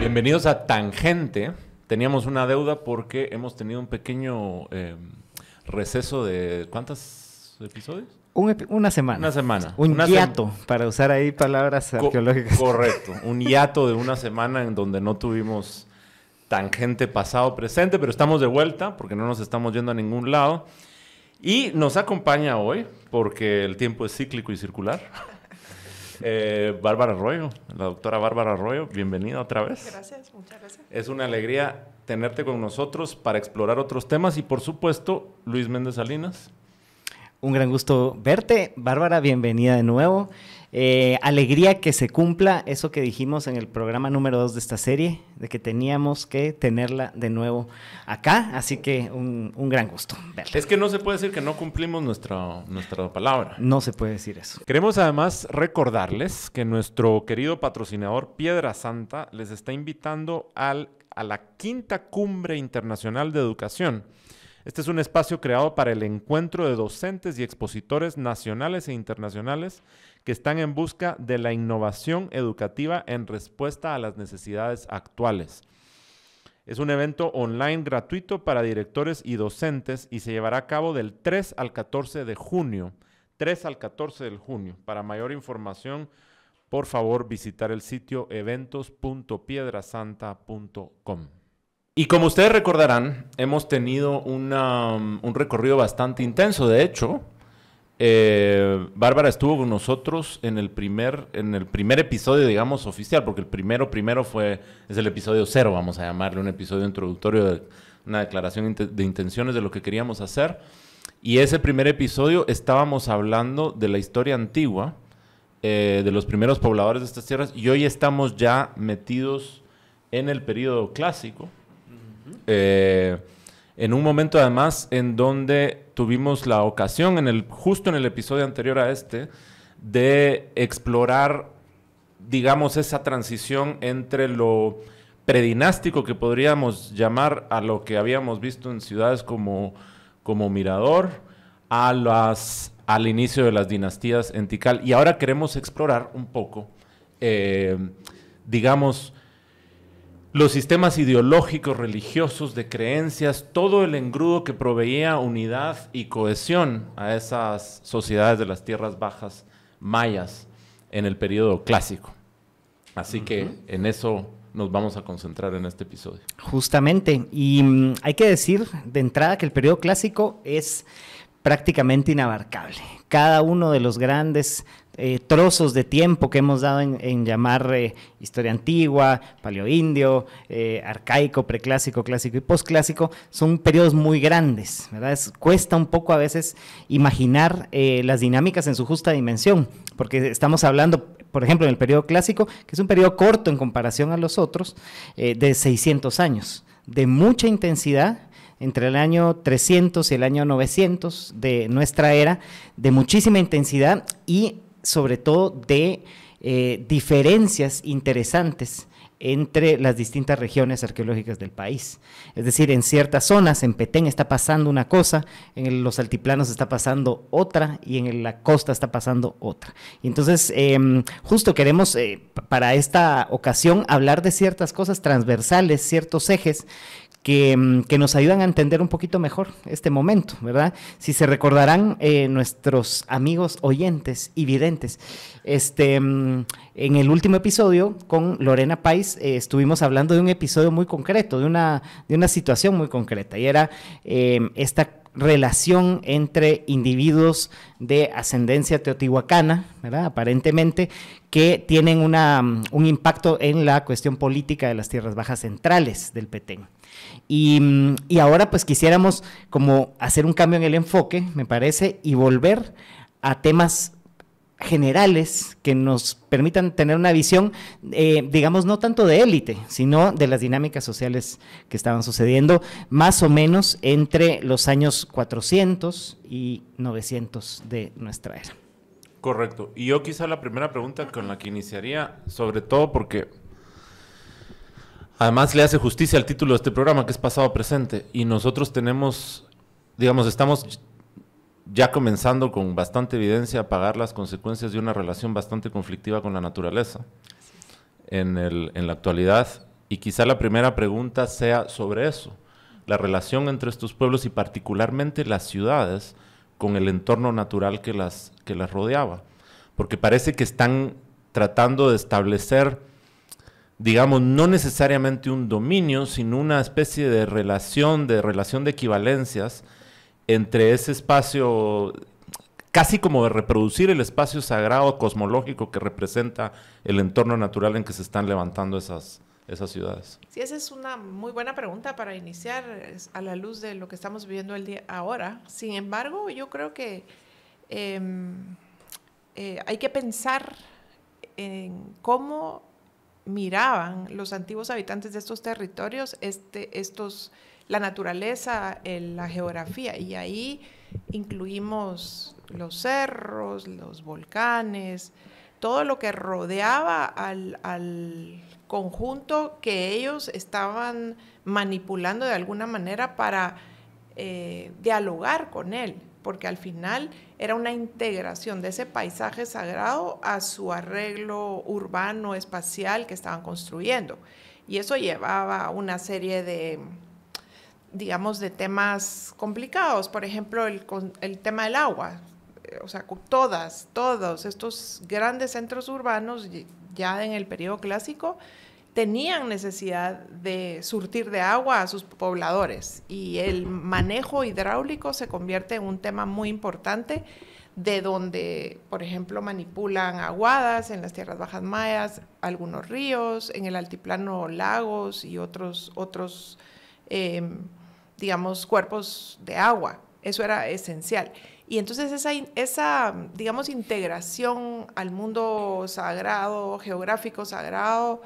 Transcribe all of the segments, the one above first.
Bienvenidos a Tangente. Teníamos una deuda porque hemos tenido un pequeño eh, receso de ¿cuántos episodios? una semana. Una semana. Un hiato, para usar ahí palabras arqueológicas. Correcto, un hiato de una semana en donde no tuvimos tangente pasado, presente, pero estamos de vuelta porque no nos estamos yendo a ningún lado. Y nos acompaña hoy, porque el tiempo es cíclico y circular. Eh, Bárbara Arroyo, la doctora Bárbara Arroyo, bienvenida otra vez. Gracias, muchas gracias. Es una alegría tenerte con nosotros para explorar otros temas y por supuesto Luis Méndez Salinas. Un gran gusto verte, Bárbara, bienvenida de nuevo. Eh, alegría que se cumpla eso que dijimos en el programa número 2 de esta serie, de que teníamos que tenerla de nuevo acá, así que un, gran gusto verla. Es que no se puede decir que no cumplimos nuestra, nuestra palabra. No se puede decir eso. Queremos además recordarles que nuestro querido patrocinador Piedra Santa les está invitando al, a la quinta cumbre internacional de educación. Este es un espacio creado para el encuentro de docentes y expositores nacionales e internacionales que están en busca de la innovación educativa en respuesta a las necesidades actuales. Es un evento online gratuito para directores y docentes y se llevará a cabo del 3 al 14 de junio. 3 al 14 de junio. Para mayor información, por favor visitar el sitio eventos.piedrasanta.com. Y como ustedes recordarán, hemos tenido um, un recorrido bastante intenso. De hecho, eh, Bárbara estuvo con nosotros en el primer, en el primer episodio, digamos, oficial, porque el primero, primero fue, es el episodio cero, vamos a llamarle, un episodio introductorio de una declaración de intenciones de lo que queríamos hacer. Y ese primer episodio estábamos hablando de la historia antigua, eh, de los primeros pobladores de estas tierras, y hoy estamos ya metidos en el período clásico, eh, en un momento además en donde tuvimos la ocasión, en el, justo en el episodio anterior a este, de explorar, digamos, esa transición entre lo predinástico que podríamos llamar a lo que habíamos visto en ciudades como, como Mirador, a las, al inicio de las dinastías en Tikal. Y ahora queremos explorar un poco, eh, digamos, los sistemas ideológicos, religiosos, de creencias, todo el engrudo que proveía unidad y cohesión a esas sociedades de las tierras bajas mayas en el periodo clásico. Así que en eso nos vamos a concentrar en este episodio. Justamente, y mm, hay que decir de entrada que el periodo clásico es prácticamente inabarcable. Cada uno de los grandes eh, trozos de tiempo que hemos dado en, llamar eh, historia antigua, paleoindio, eh, arcaico, preclásico, clásico y posclásico, son periodos muy grandes, ¿verdad? cuesta un poco a veces imaginar las dinámicas en su justa dimensión, porque estamos hablando, por ejemplo, en el periodo clásico, que es un periodo corto en comparación a los otros, de 600 años, de mucha intensidad, entre el año 300 y el año 900 de nuestra era, de muchísima intensidad y sobre todo de eh, diferencias interesantes entre las distintas regiones arqueológicas del país. Es decir, en ciertas zonas, en Petén está pasando una cosa, en los altiplanos está pasando otra y en la costa está pasando otra. Y entonces, em, justo queremos eh, para esta ocasión hablar de ciertas cosas transversales, ciertos ejes Mm, que, nos ayudan a entender un poquito mejor este momento, ¿verdad? Si se recordarán eh, nuestros amigos oyentes y videntes, este, mm, en el último episodio con Lorena Pais eh, estuvimos hablando de un episodio muy concreto, de una, de una situación muy concreta, y era em, esta relación entre individuos de ascendencia teotihuacana, ¿verdad? aparentemente, que tienen una, mm, un impacto en la cuestión política de las tierras bajas centrales del Petén. Mm, y, ahora pues quisiéramos como hacer un cambio en el enfoque, me parece, y volver a temas generales que nos permitan tener una visión, eh, digamos, no tanto de élite, sino de las dinámicas sociales que estaban sucediendo más o menos entre los años 400 y 900 de nuestra era. Correcto. Y yo quizá la primera pregunta con la que iniciaría, sobre todo porque Además le hace justicia al título de este programa, que es pasado presente. Y nosotros tenemos, digamos, estamos ya comenzando con bastante evidencia a pagar las consecuencias de una relación bastante conflictiva con la naturaleza en, la actualidad. Y quizá la primera pregunta sea sobre eso, la relación entre estos pueblos y particularmente las ciudades con el entorno natural que las rodeaba. Porque parece que están tratando de establecer digamos, no necesariamente un dominio, sino una especie de relación, de relación de equivalencias entre ese espacio, casi como de reproducir el espacio sagrado cosmológico que representa el entorno natural en que se están levantando esas, esas ciudades. Sí, esa es una muy buena pregunta para iniciar a la luz de lo que estamos viviendo el día ahora. Sin embargo, yo creo que em, eh, hay que pensar en cómo miraban los antiguos habitantes de estos territorios, este, estos, la naturaleza, la geografía, y ahí incluimos los cerros, los volcanes, todo lo que rodeaba al, conjunto que ellos estaban manipulando de alguna manera para eh, dialogar con él porque al final era una integración de ese paisaje sagrado a su arreglo urbano, espacial que estaban construyendo. Y eso llevaba una serie de, digamos, de temas complicados, por ejemplo, el, el tema del agua. Eh, o sea, todas, todos estos grandes centros urbanos ya en el periodo clásico tenían necesidad de surtir de agua a sus pobladores y el manejo hidráulico se convierte en un tema muy importante de donde, por ejemplo, manipulan aguadas en las tierras bajas mayas, algunos ríos, en el altiplano lagos y otros, otros em, digamos, cuerpos de agua. Eso era esencial. Y entonces esa, esa, digamos, integración al mundo sagrado, geográfico sagrado,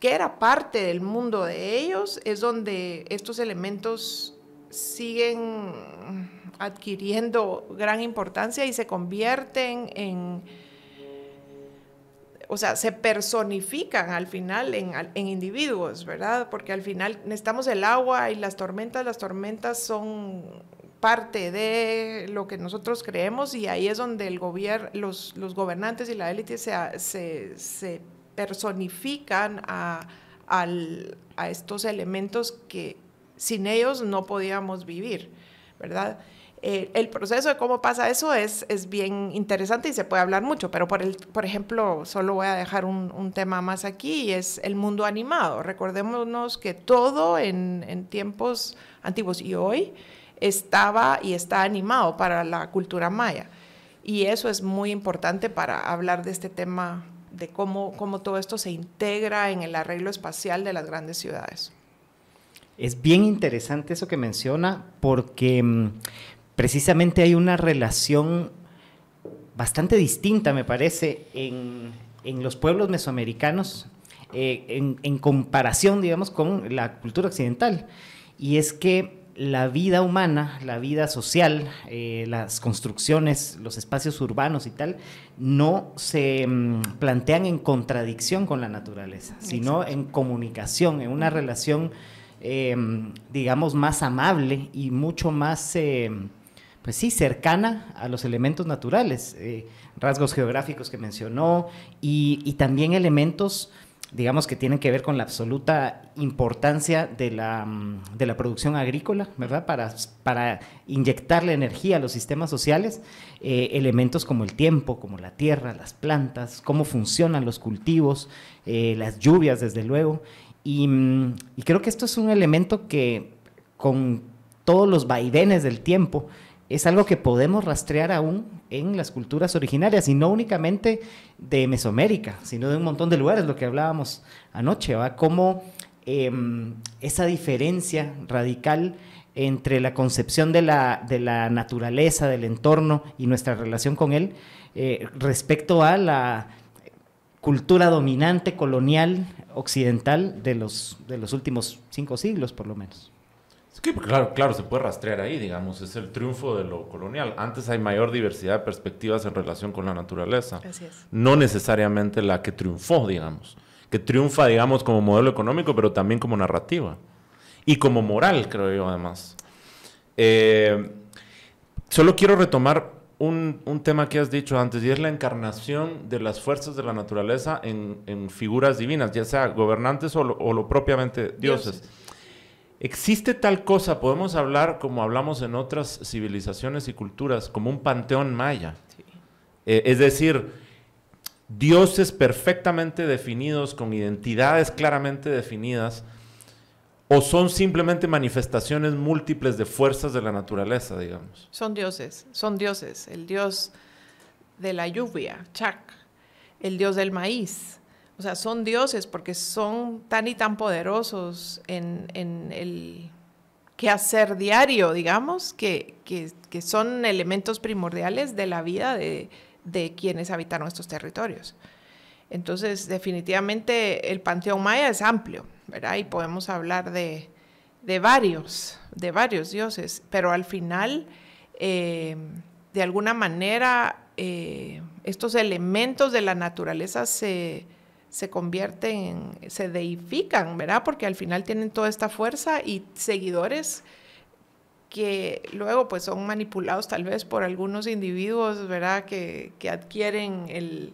que era parte del mundo de ellos, es donde estos elementos siguen adquiriendo gran importancia y se convierten en, o sea, se personifican al final en, individuos, ¿verdad? Porque al final necesitamos el agua y las tormentas, las tormentas son parte de lo que nosotros creemos y ahí es donde el gobierno, los, gobernantes y la élite se personifican a, estos elementos que sin ellos no podíamos vivir, ¿verdad? Eh, el proceso de cómo pasa eso es, es bien interesante y se puede hablar mucho, pero por, el, por ejemplo, solo voy a dejar un, tema más aquí y es el mundo animado. Recordémonos que todo en, en, tiempos antiguos y hoy estaba y está animado para la cultura maya. Y eso es muy importante para hablar de este tema de cómo, todo esto se integra en el arreglo espacial de las grandes ciudades. Es bien interesante eso que menciona porque mm, precisamente hay una relación bastante distinta, me parece, en, los pueblos mesoamericanos eh, en, en comparación, digamos, con la cultura occidental. Y es que la vida humana, la vida social, eh, las construcciones, los espacios urbanos y tal, no se mm, plantean en contradicción con la naturaleza, sino en comunicación, en una relación, eh, digamos, más amable y mucho más, eh, pues sí, cercana a los elementos naturales, rasgos geográficos que mencionó y, y también elementos digamos que tienen que ver con la absoluta importancia mm, de la, producción agrícola, ¿verdad? Para, para inyectarle energía a los sistemas sociales, eh, elementos como el tiempo, como la tierra, las plantas, cómo funcionan los cultivos, eh, las lluvias, desde luego. Mm, y, creo que esto es un elemento que con todos los vaivenes del tiempo, es algo que podemos rastrear aún en las culturas originarias y no únicamente de Mesoamérica, sino de un montón de lugares, lo que hablábamos anoche, ¿va? Cómo em, esa diferencia radical entre la concepción de la, de la, naturaleza, del entorno y nuestra relación con él eh, respecto a la cultura dominante colonial occidental de los, de los últimos cinco siglos, por lo menos claro, claro, se puede rastrear ahí, digamos, es el triunfo de lo colonial. Antes hay mayor diversidad de perspectivas en relación con la naturaleza. Así No necesariamente la que triunfó, digamos, que triunfa, digamos, como modelo económico, pero también como narrativa y como moral, creo yo, además. Eh, solo quiero retomar un, tema que has dicho antes, y es la encarnación de las fuerzas de la naturaleza en, figuras divinas, ya sea gobernantes o lo, propiamente dioses. ¿Existe tal cosa? Podemos hablar, como hablamos en otras civilizaciones y culturas, como un panteón maya. Eh, es decir, dioses perfectamente definidos, con identidades claramente definidas, o son simplemente manifestaciones múltiples de fuerzas de la naturaleza, digamos. Son dioses, son dioses. El dios de la lluvia, Chak, el dios del maíz, o sea, son dioses porque son tan y tan poderosos en, en el quehacer diario, digamos, que, son elementos primordiales de la vida de, quienes habitaron estos territorios. Entonces, definitivamente el panteón maya es amplio, ¿verdad? Y podemos hablar de, varios, de varios dioses, pero al final, eh, de alguna manera, eh, estos elementos de la naturaleza se, se convierten, se deifican, ¿verdad? Porque al final tienen toda esta fuerza y seguidores que luego pues son manipulados tal vez por algunos individuos, ¿verdad? Que, adquieren el,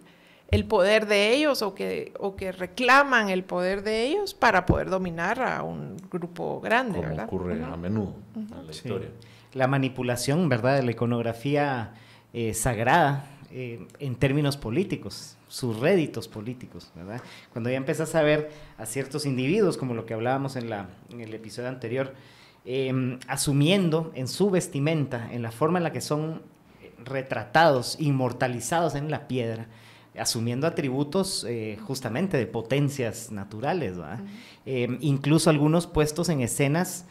poder de ellos o que, o que reclaman el poder de ellos para poder dominar a un grupo grande, Como ocurre a menudo en la historia. La manipulación, ¿verdad? De la iconografía eh, sagrada eh, en términos políticos sus réditos políticos, ¿verdad? Cuando ya empezás a ver a ciertos individuos, como lo que hablábamos en, la, en el episodio anterior, em, asumiendo en su vestimenta, en la forma en la que son retratados, inmortalizados en la piedra, asumiendo atributos eh, justamente de potencias naturales, ¿verdad? Em, incluso algunos puestos en escenas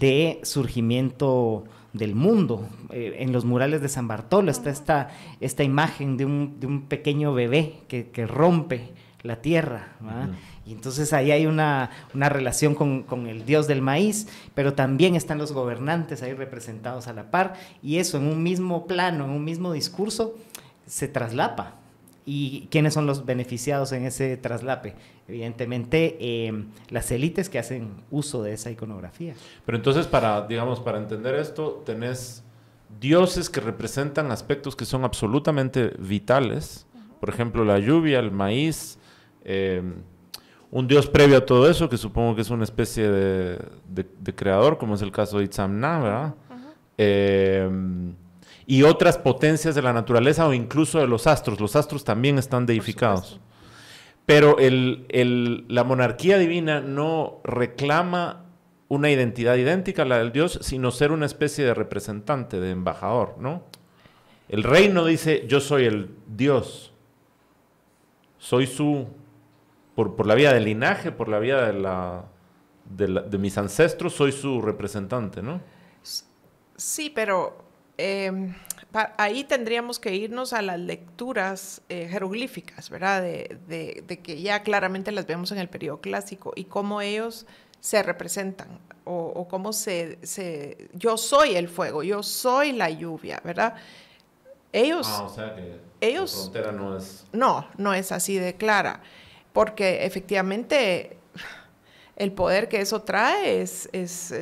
de surgimiento del mundo. Eh, en los murales de San Bartolo está esta, imagen de un, de un pequeño bebé que, rompe la tierra. Y entonces ahí hay una, una relación con, con, el dios del maíz, pero también están los gobernantes ahí representados a la par, y eso en un mismo plano, en un mismo discurso, se traslapa. ¿Y quiénes son los beneficiados en ese traslape? Evidentemente, eh, las élites que hacen uso de esa iconografía. Pero entonces, para, digamos, para entender esto, tenés dioses que representan aspectos que son absolutamente vitales. Por ejemplo, la lluvia, el maíz. Eh, un dios previo a todo eso, que supongo que es una especie de, creador, como es el caso de Itzamna, ¿verdad? y otras potencias de la naturaleza o incluso de los astros. Los astros también están deificados. Pero el, la monarquía divina no reclama una identidad idéntica a la del Dios, sino ser una especie de representante, de embajador, ¿no? El rey no dice, yo soy el Dios, soy su, por, por la vía del linaje, por la vía de, de, de mis ancestros, soy su representante, ¿no? Sí, pero Em, ahí tendríamos que irnos a las lecturas eh, jeroglíficas, ¿verdad? De, que ya claramente las vemos en el periodo clásico y cómo ellos se representan o, cómo se, Yo soy el fuego, yo soy la lluvia, ¿verdad? Ellos... Ah, o sea que ellos, la no No, no es así de clara, porque efectivamente el poder que eso trae es,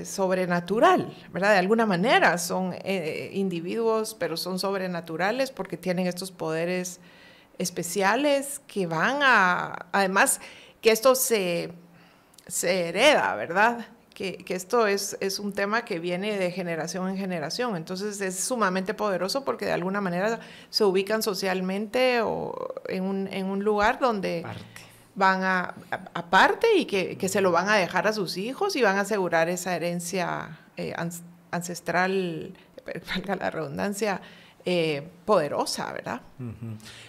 sobrenatural, ¿verdad? De alguna manera son eh, eh, individuos, pero son sobrenaturales porque tienen estos poderes especiales que van a, además, que esto se, se hereda, ¿verdad? Que, esto es, es un tema que viene de generación en generación, entonces es sumamente poderoso porque de alguna manera se ubican socialmente o en un, en un lugar donde van a, aparte y que, se lo van a dejar a sus hijos y van a asegurar esa herencia eh, ancestral, eh, valga la redundancia, eh, poderosa, ¿verdad?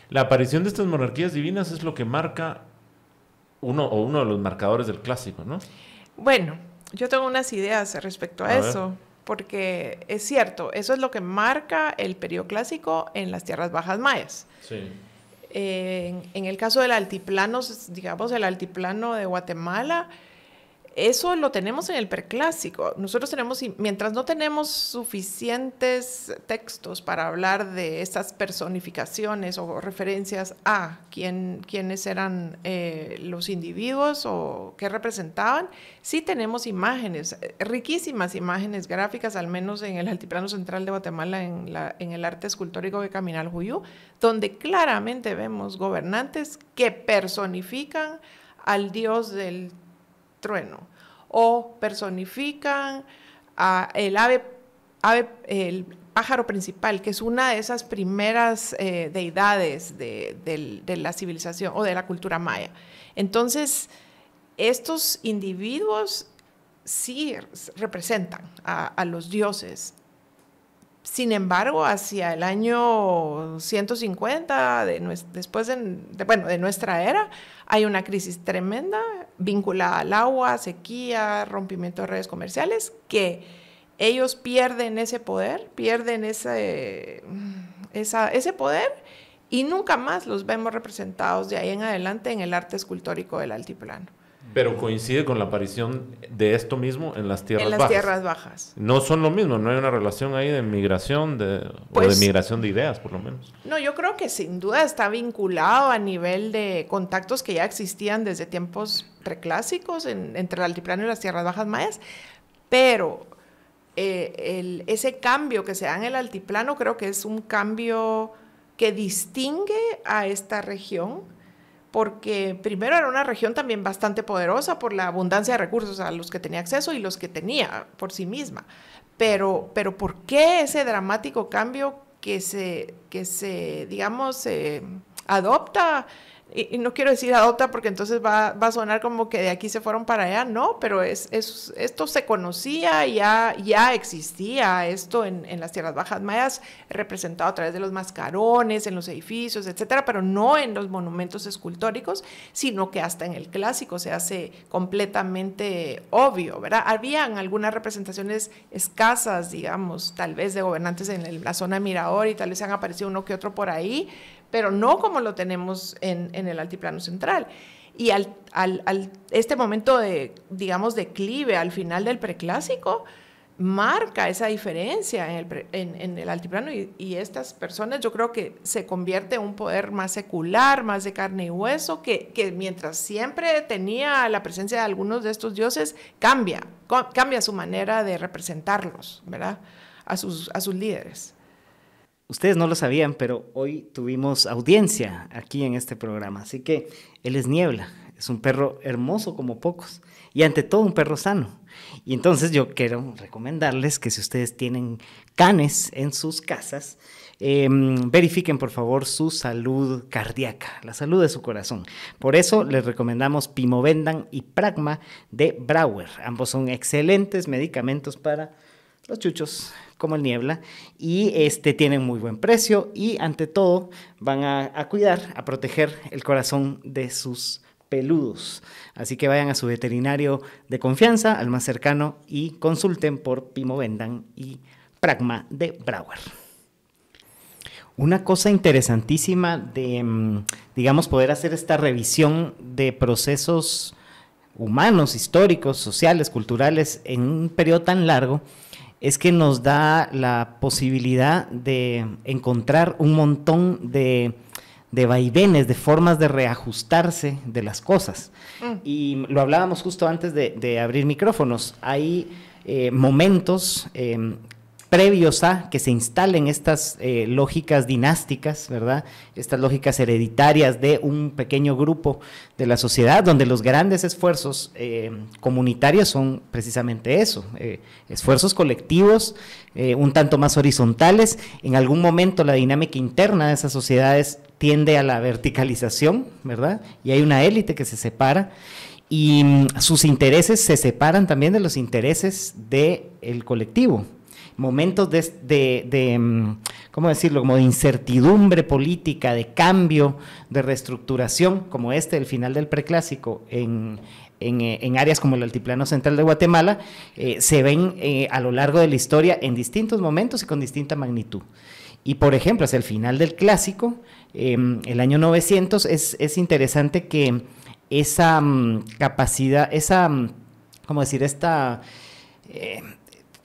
La aparición de estas monarquías divinas es lo que marca uno o uno de los marcadores del clásico, ¿no? Bueno, yo tengo unas ideas respecto a, eso. porque es cierto, eso es lo que marca el periodo clásico en las tierras bajas mayas. Sí en, en, el caso del altiplano, digamos el altiplano de Guatemala, eso lo tenemos en el preclásico. Nosotros tenemos, mientras no tenemos suficientes textos para hablar de estas personificaciones o referencias a quién, quiénes eran eh, los individuos o qué representaban, sí tenemos imágenes, riquísimas imágenes gráficas, al menos en el altiplano central de Guatemala, en, la, el arte escultórico de Caminal Huyú, donde claramente vemos gobernantes que personifican al dios del trueno. O personifican al el ave, el pájaro principal, que es una de esas primeras eh, deidades de, la civilización o de la cultura maya. Entonces, estos individuos sí representan a, a, los dioses sin embargo, hacia el año 150, después de, nuestra era, hay una crisis tremenda vinculada al agua, sequía, rompimiento de redes comerciales, que ellos pierden ese poder, pierden ese, ese poder y nunca más los vemos representados de ahí en adelante en el arte escultórico del altiplano pero coincide con la aparición de esto mismo en las tierras bajas. En las tierras bajas. No son lo mismo, no hay una relación ahí de migración de, o de pues, migración de ideas, por lo menos. No, yo creo que sin duda está vinculado a nivel de contactos que ya existían desde tiempos preclásicos entre el altiplano y las tierras bajas mayas, pero eh, ese cambio que se da en el altiplano creo que es un cambio que distingue a esta región porque primero era una región también bastante poderosa por la abundancia de recursos a los que tenía acceso y los que tenía por sí misma. Pero, pero ¿por qué ese dramático cambio que se, que se digamos, adopta y, no quiero decir adopta porque entonces va, a sonar como que de aquí se fueron para allá, no, pero es, es esto se conocía, ya, ya existía esto en, en, las tierras bajas mayas, representado a través de los mascarones, en los edificios, etcétera, pero no en los monumentos escultóricos, sino que hasta en el clásico se hace completamente obvio, ¿verdad? Habían algunas representaciones escasas, digamos, tal vez de gobernantes en la zona de Mirador y tal vez se han aparecido uno que otro por ahí, pero no como lo tenemos en, el altiplano central. Y al, este momento de, digamos, declive al final del preclásico, marca esa diferencia en el, altiplano y, estas personas yo creo que se convierte en un poder más secular, más de carne y hueso, que, mientras siempre tenía la presencia de algunos de estos dioses, cambia, cambia su manera de representarlos, ¿verdad? a sus líderes. Ustedes no lo sabían, pero hoy tuvimos audiencia aquí en este programa. Así que él es Niebla. Es un perro hermoso como pocos. Y ante todo un perro sano. Y entonces yo quiero recomendarles que si ustedes tienen canes en sus casas, em, verifiquen por favor su salud cardíaca, la salud de su corazón. Por eso les recomendamos Pimovendan y Pragma de Brauer. Ambos son excelentes medicamentos para los chuchos como el niebla y este, tienen muy buen precio y ante todo van a, cuidar, a proteger el corazón de sus peludos. Así que vayan a su veterinario de confianza, al más cercano, y consulten por Pimo Vendan y Pragma de Brauer. Una cosa interesantísima de, mm, digamos, poder hacer esta revisión de procesos humanos, históricos, sociales, culturales, en un periodo tan largo, es que nos da la posibilidad de encontrar un montón de, vaivenes, de formas de reajustarse de las cosas. Mm. Y lo hablábamos justo antes de, abrir micrófonos. Hay eh, momentos em, previos a que se instalen estas eh, lógicas dinásticas, ¿verdad? Estas lógicas hereditarias de un pequeño grupo de la sociedad, donde los grandes esfuerzos eh, comunitarios son precisamente eso, eh, esfuerzos colectivos, un tanto más horizontales. En algún momento la dinámica interna de esas sociedades tiende a la verticalización, ¿verdad? Y hay una élite que se separa y mm, sus intereses se separan también de los intereses del colectivo momentos de, de, mm, ¿cómo decirlo?, como de incertidumbre política, de cambio, de reestructuración, como este, el final del preclásico en, eh, áreas como el altiplano central de Guatemala, eh, se ven eh, a lo largo de la historia en distintos momentos y con distinta magnitud. Y por ejemplo, hacia el final del clásico, em, el año 900, es, interesante que esa mm, capacidad, esa, mm, ¿cómo decir?, esta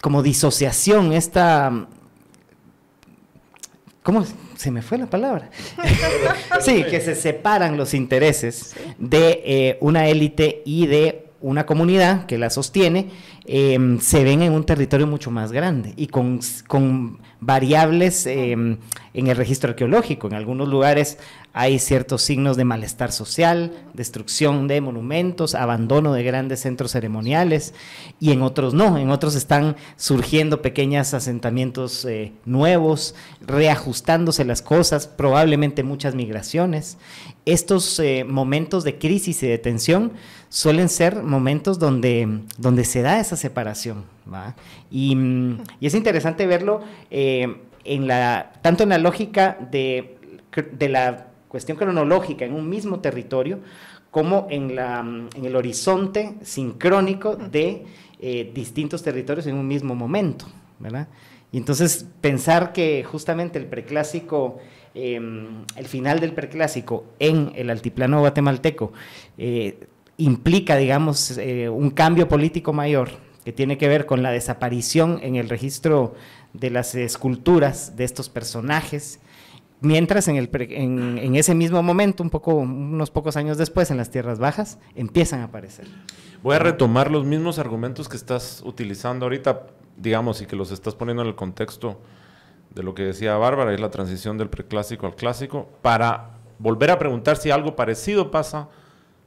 como disociación, esta... ¿Cómo se me fue la palabra? sí, que se separan los intereses de eh, una élite y de una comunidad que la sostiene, eh, se ven en un territorio mucho más grande y con variables em, en el registro arqueológico. En algunos lugares hay ciertos signos de malestar social, destrucción de monumentos, abandono de grandes centros ceremoniales y en otros no, en otros están surgiendo pequeños asentamientos eh, nuevos, reajustándose las cosas, probablemente muchas migraciones. Estos eh, momentos de crisis y de tensión suelen ser momentos donde, donde se da esa separación Mm, y, es interesante verlo eh, en la, tanto en la lógica de, de la cuestión cronológica en un mismo territorio, como en, la, mm, en el horizonte sincrónico de eh, distintos territorios en un mismo momento, ¿verdad? Y entonces pensar que justamente el preclásico, eh, el final del preclásico en el altiplano guatemalteco eh, implica, digamos, un cambio político mayor, que tiene que ver con la desaparición en el registro de las esculturas de estos personajes. Mientras en, el, en, ese mismo momento, un poco, unos pocos años después, en las Tierras Bajas, empiezan a aparecer. Voy a retomar los mismos argumentos que estás utilizando ahorita, digamos, y que los estás poniendo en el contexto de lo que decía Bárbara, es la transición del preclásico al clásico, para volver a preguntar si algo parecido pasa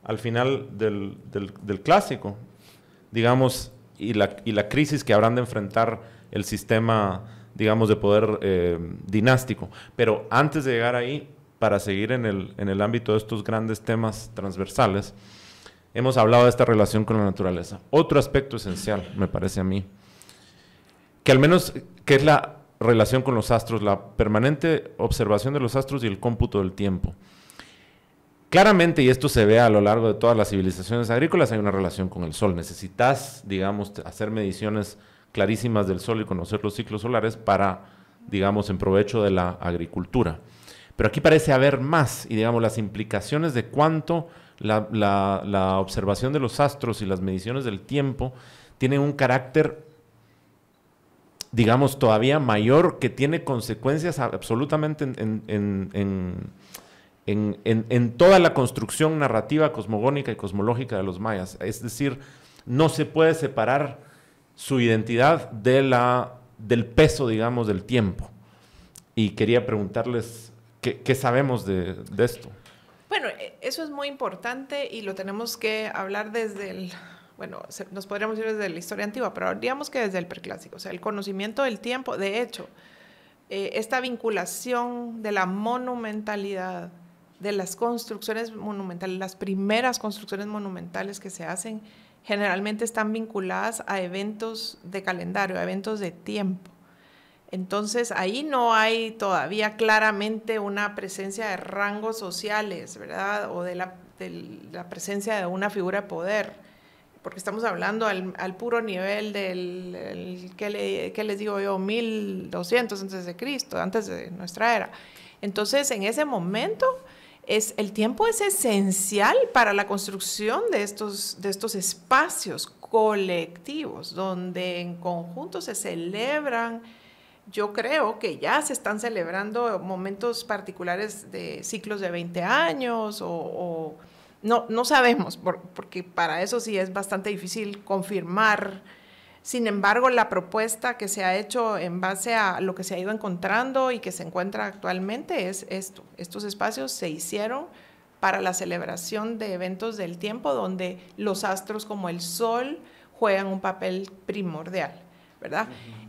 al final del, del clásico. Digamos, y la, crisis que habrán de enfrentar el sistema, digamos, de poder eh, dinástico. Pero antes de llegar ahí, para seguir en el, en el ámbito de estos grandes temas transversales, hemos hablado de esta relación con la naturaleza. Otro aspecto esencial, me parece a mí, que al menos, que es la relación con los astros, la permanente observación de los astros y el cómputo del tiempo. Claramente, y esto se ve a lo largo de todas las civilizaciones agrícolas, hay una relación con el sol. Necesitas, digamos, hacer mediciones clarísimas del sol y conocer los ciclos solares para, digamos, en provecho de la agricultura. Pero aquí parece haber más y, digamos, las implicaciones de cuánto la, observación de los astros y las mediciones del tiempo tienen un carácter, digamos, todavía mayor que tiene consecuencias absolutamente en en, toda la construcción narrativa, cosmogónica y cosmológica de los mayas. Es decir, no se puede separar su identidad de la, del peso, digamos, del tiempo. Y quería preguntarles qué, sabemos de, esto. Bueno, e, eso es muy importante y lo tenemos que hablar desde el, bueno, nos podríamos ir desde la historia antigua, pero digamos que desde el preclásico, o sea, el conocimiento del tiempo, de hecho, eh, esta vinculación de la monumentalidad de las construcciones monumentales, las primeras construcciones monumentales que se hacen, generalmente están vinculadas a eventos de calendario, a eventos de tiempo. Entonces ahí no hay todavía claramente una presencia de rangos sociales, ¿verdad? O de la, presencia de una figura de poder, porque estamos hablando al, puro nivel del, que ¿qué, les digo yo? 1200 antes de Cristo, antes de nuestra era. Entonces en ese momento es el tiempo es esencial para la construcción de estos, de estos espacios colectivos, donde en conjunto se celebran, yo creo que ya se están celebrando momentos particulares de ciclos de 20 años o, no, no sabemos, porque para eso sí es bastante difícil confirmar sin embargo, la propuesta que se ha hecho en base a lo que se ha ido encontrando y que se encuentra actualmente es esto. Estos espacios se hicieron para la celebración de eventos del tiempo donde los astros como el sol juegan un papel primordial, ¿verdad?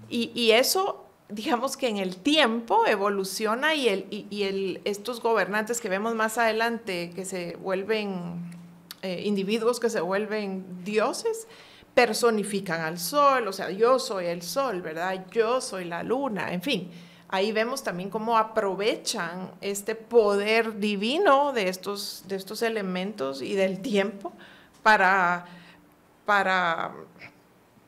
y, eso digamos que en el tiempo evoluciona y, el, estos gobernantes que vemos más adelante, que se vuelven eh, individuos, que se vuelven dioses, personifican al sol, o sea, yo soy el sol, ¿verdad? Yo soy la luna, en fin. Ahí vemos también cómo aprovechan este poder divino de estos, de estos elementos y del tiempo para, para,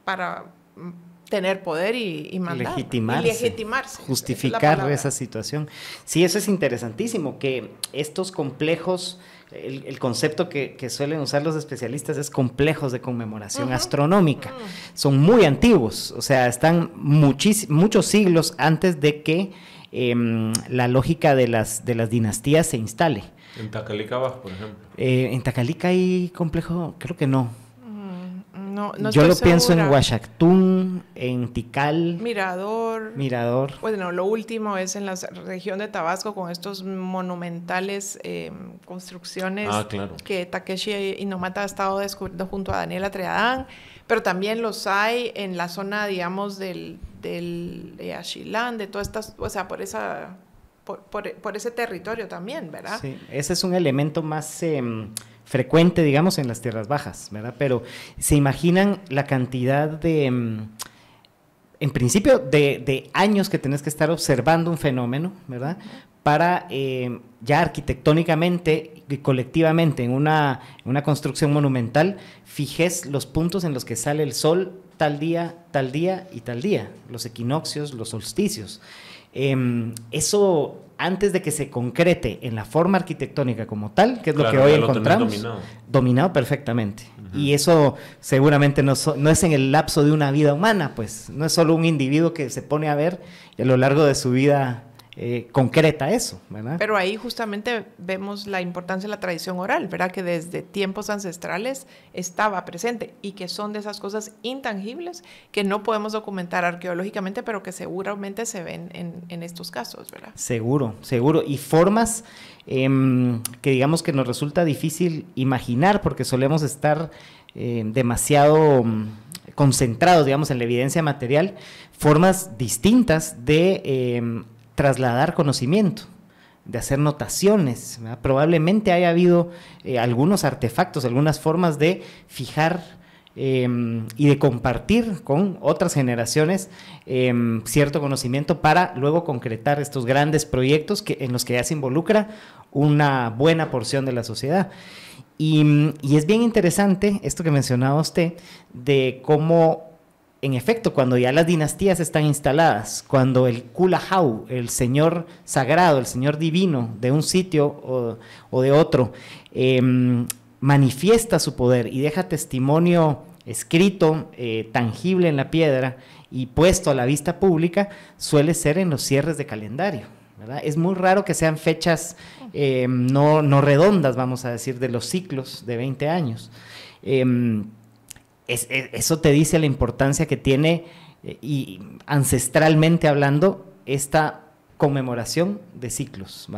para mm, tener poder y, y Legitimarse, y legitimarse. Justificar esa situación. Sí, eso es interesantísimo, que estos complejos el, concepto que, suelen usar los especialistas es complejos de conmemoración astronómica. Son muy antiguos, o sea, están muchos siglos antes de que em, la lógica de las, dinastías se instale. En Tacalica por ejemplo. Eh, en Tacalica hay complejo, creo que no. Yo lo pienso en Huachactún, en Tikal. Mirador. Mirador. Bueno, lo último es en la región de Tabasco con estos monumentales eh, construcciones ah, que Takeshi Inomata ha estado descubriendo junto a Daniela Treadán, pero también los hay en la zona, digamos, del, del de Ashilán, de todas estas, o sea, por esa por, ese territorio también, ¿verdad? Sí, ese es un elemento más... Em, frecuente, digamos, en las tierras bajas, ¿verdad? Pero se imaginan la cantidad de, mm, en principio, de, años que tenés que estar observando un fenómeno, ¿verdad? Para eh, ya arquitectónicamente y colectivamente en una, una construcción monumental, fijes los puntos en los que sale el sol tal día, tal día y tal día, los equinoccios, los solsticios. Em, eso antes de que se concrete en la forma arquitectónica como tal, que es lo que hoy encontramos, dominado. perfectamente. Y eso seguramente no, es en el lapso de una vida humana, pues no es solo un individuo que se pone a ver a lo largo de su vida eh, concreta eso, ¿verdad? Pero ahí justamente vemos la importancia de la tradición oral, ¿verdad? Que desde tiempos ancestrales estaba presente y que son de esas cosas intangibles que no podemos documentar arqueológicamente, pero que seguramente se ven en, estos casos, ¿verdad? Seguro, seguro. Y formas em, que digamos que nos resulta difícil imaginar porque solemos estar eh, demasiado mm, concentrados, digamos, en la evidencia material, formas distintas de em, trasladar conocimiento, de hacer notaciones. Probablemente haya habido eh, algunos artefactos, algunas formas de fijar em, y de compartir con otras generaciones em, cierto conocimiento para luego concretar estos grandes proyectos que, en los que ya se involucra una buena porción de la sociedad. Y, y es bien interesante esto que mencionaba usted de cómo en efecto, cuando ya las dinastías están instaladas, cuando el Kulahau, el señor sagrado, el señor divino de un sitio o, de otro, em, manifiesta su poder y deja testimonio escrito, eh, tangible en la piedra y puesto a la vista pública, suele ser en los cierres de calendario. Es muy raro que sean fechas em, no, no, redondas, vamos a decir, de los ciclos de 20 años. Em, eso te dice la importancia que tiene, eh, y ancestralmente hablando, esta conmemoración de ciclos,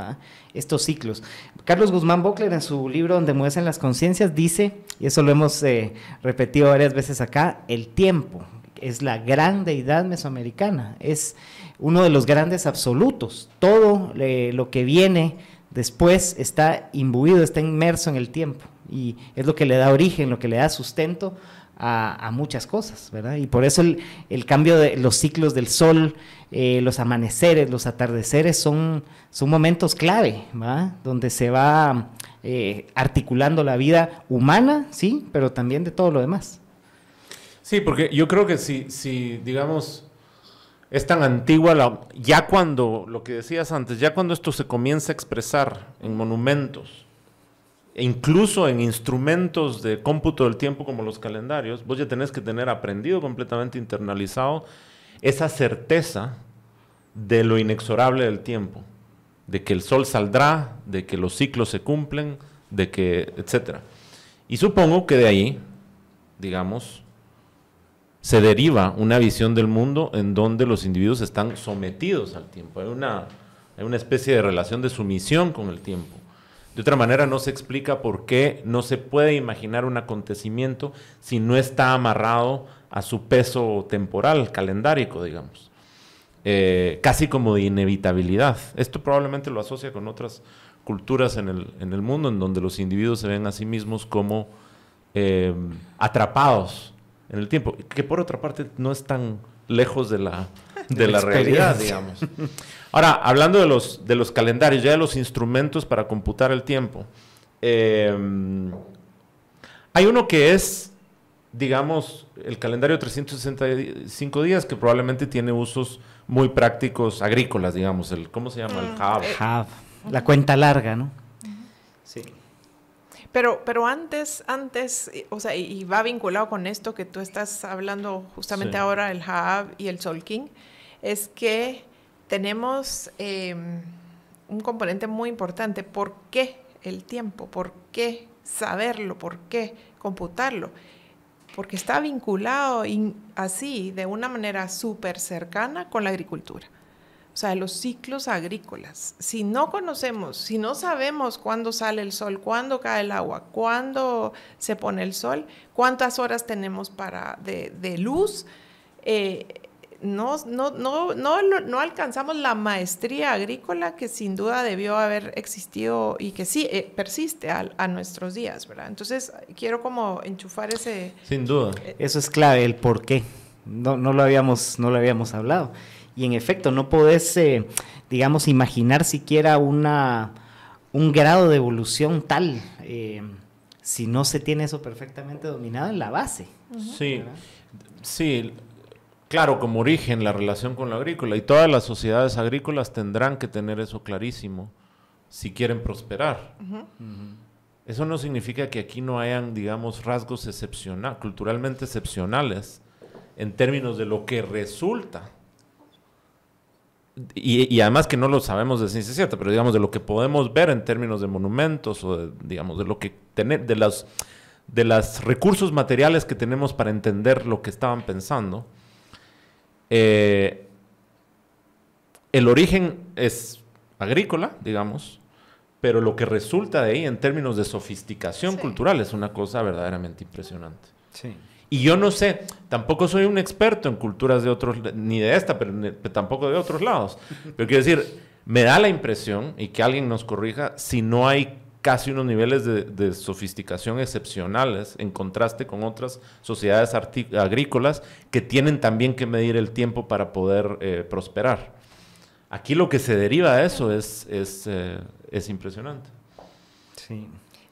estos ciclos. Carlos Guzmán Bockler en su libro Donde mueven las conciencias dice, y eso lo hemos eh, repetido varias veces acá, el tiempo es la gran deidad mesoamericana, es uno de los grandes absolutos, todo eh, lo que viene después está imbuido, está inmerso en el tiempo y es lo que le da origen, lo que le da sustento a, muchas cosas, ¿verdad? Y por eso el, cambio de los ciclos del sol, eh, los amaneceres, los atardeceres son, son momentos clave, ¿verdad? Donde se va eh, articulando la vida humana, sí, pero también de todo lo demás. Sí, porque yo creo que si, si digamos, es tan antigua la, ya cuando, lo que decías antes, ya cuando esto se comienza a expresar en monumentos, e incluso en instrumentos de cómputo del tiempo como los calendarios, vos ya tenés que tener aprendido completamente internalizado esa certeza de lo inexorable del tiempo, de que el sol saldrá, de que los ciclos se cumplen, de que, etcétera. Y supongo que de ahí, digamos, se deriva una visión del mundo en donde los individuos están sometidos al tiempo. una, hay una especie de relación de sumisión con el tiempo. De otra manera, no se explica por qué no se puede imaginar un acontecimiento si no está amarrado a su peso temporal, calendárico, digamos. Eh, casi como de inevitabilidad. Esto probablemente lo asocia con otras culturas en el, en el mundo, en donde los individuos se ven a sí mismos como em, atrapados en el tiempo, que por otra parte no están lejos de la, de la realidad, digamos. Ahora, hablando de los, de los calendarios, ya de los instrumentos para computar el tiempo, em, hay uno que es, digamos, el calendario 365 días, que probablemente tiene usos muy prácticos agrícolas, digamos, el, ¿cómo se llama? El HAB. Ah, eh, la cuenta larga, ¿no? Sí. Pero, pero antes, antes, eh, o sea, y va vinculado con esto que tú estás hablando justamente ahora, el Haab y el Solking, es que tenemos em, un componente muy importante. ¿Por qué el tiempo? ¿Por qué saberlo? ¿Por qué computarlo? Porque está vinculado así, de una manera súper cercana con la agricultura. O sea, los ciclos agrícolas. Si no conocemos, si no sabemos cuándo sale el sol, cuándo cae el agua, cuándo se pone el sol, cuántas horas tenemos para de, luz, eh, no, no, no, no, alcanzamos la maestría agrícola que sin duda debió haber existido y que sí eh, persiste a, nuestros días, ¿verdad? Entonces, quiero como enchufar ese... Sin duda. Eh, eso es clave, el por qué. No, no, lo, habíamos, no lo habíamos hablado. Y en efecto, no podés, eh, digamos, imaginar siquiera una, un grado de evolución tal si no se tiene eso perfectamente dominado en la base. Sí, sí claro como origen la relación con la agrícola y todas las sociedades agrícolas tendrán que tener eso clarísimo si quieren prosperar. Eso no significa que aquí no hayan, digamos, rasgos excepcionales, culturalmente excepcionales en términos de lo que resulta. Y, además que no lo sabemos de ciencia cierta, pero digamos de lo que podemos ver en términos de monumentos o de, digamos de lo que tener, de los de recursos materiales que tenemos para entender lo que estaban pensando, eh, el origen es agrícola, digamos, pero lo que resulta de ahí en términos de sofisticación cultural es una cosa verdaderamente impresionante. Y yo no sé, tampoco soy un experto en culturas de otros, ni de esta, pero tampoco de otros lados. Pero quiero decir, me da la impresión, y que alguien nos corrija, si no hay casi unos niveles de, sofisticación excepcionales en contraste con otras sociedades agrícolas que tienen también que medir el tiempo para poder eh, prosperar. Aquí lo que se deriva de eso es, eh, es, impresionante. Sí.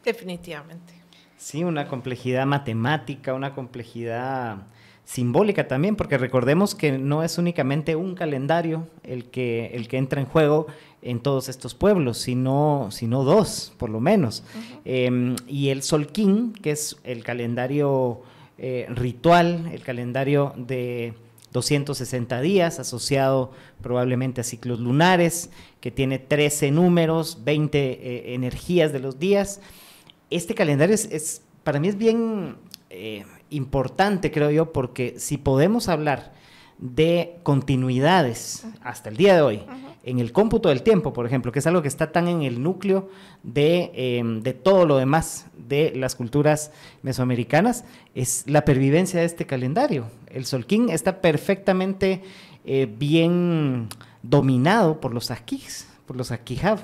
Definitivamente. Sí, una complejidad matemática, una complejidad simbólica también, porque recordemos que no es únicamente un calendario el que, el que entra en juego, en todos estos pueblos, sino, sino dos, por lo menos. Em, y el Solquín, que es el calendario eh, ritual, el calendario de 260 días, asociado probablemente a ciclos lunares, que tiene 13 números, 20 eh, energías de los días. Este calendario para mí es bien eh, importante, creo yo, porque si podemos hablar de continuidades hasta el día de hoy, en el cómputo del tiempo, por ejemplo, que es algo que está tan en el núcleo em, de, todo lo demás de las culturas mesoamericanas, es la pervivencia de este calendario. El solquín está perfectamente eh, bien dominado por los aquís, por los aquijab,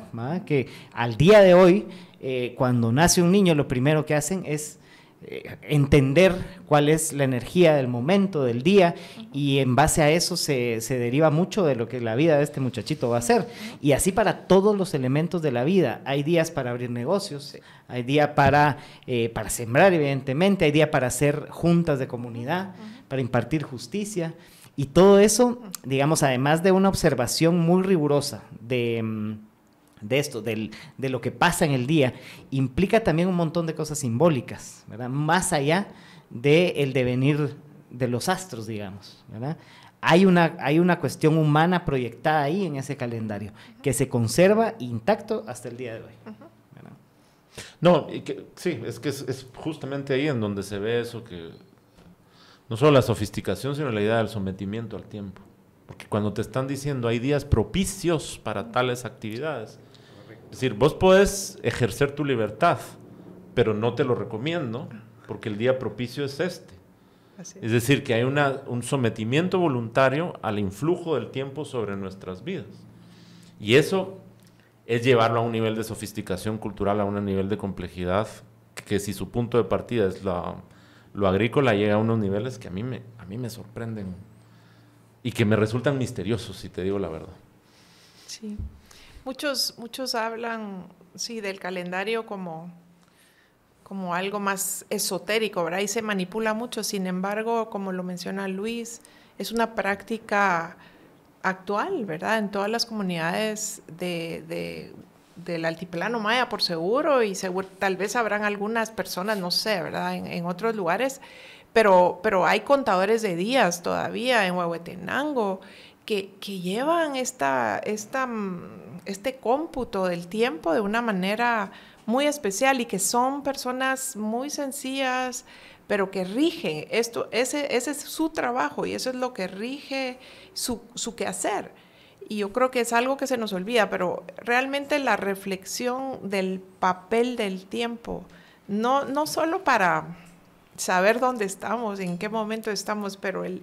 que al día de hoy, eh, cuando nace un niño, lo primero que hacen es eh, entender cuál es la energía del momento, del día, y en base a eso se, deriva mucho de lo que la vida de este muchachito va a ser. Y así para todos los elementos de la vida. Hay días para abrir negocios, hay día para, eh, para sembrar, evidentemente, hay día para hacer juntas de comunidad, para impartir justicia. Y todo eso, digamos, además de una observación muy rigurosa de mm, de esto, de lo que pasa en el día, implica también un montón de cosas simbólicas, Más allá del el devenir de los astros, digamos, Hay una, hay una cuestión humana proyectada ahí en ese calendario que se conserva intacto hasta el día de hoy. No, sí, es que es justamente ahí en donde se ve eso que no solo la sofisticación, sino la idea del sometimiento al tiempo. Porque cuando te están diciendo hay días propicios para tales actividades, es decir, vos podés ejercer tu libertad, pero no te lo recomiendo porque el día propicio es este. es. decir, que hay un sometimiento voluntario al influjo del tiempo sobre nuestras vidas. Y eso es llevarlo a un nivel de sofisticación cultural, a un nivel de complejidad, que si su punto de partida es la, lo agrícola, llega a unos niveles que a mí, me, a mí me sorprenden y que me resultan misteriosos, si te digo la verdad. Sí. Muchos, muchos hablan, sí, del calendario como, como algo más esotérico, ¿verdad? Y se manipula mucho. Sin embargo, como lo menciona Luis, es una práctica actual, ¿verdad? En todas las comunidades de, del altiplano maya, por seguro, y tal vez habrán algunas personas, no sé, ¿verdad? En, otros lugares, pero, pero hay contadores de días todavía en Huehuetenango que, llevan esta, mm, este cómputo del tiempo de una manera muy especial y que son personas muy sencillas, pero que rigen, esto, ese, ese es su trabajo y eso es lo que rige su, su quehacer. Y yo creo que es algo que se nos olvida, pero realmente la reflexión del papel del tiempo, no, no solo para saber dónde estamos, en qué momento estamos, pero el,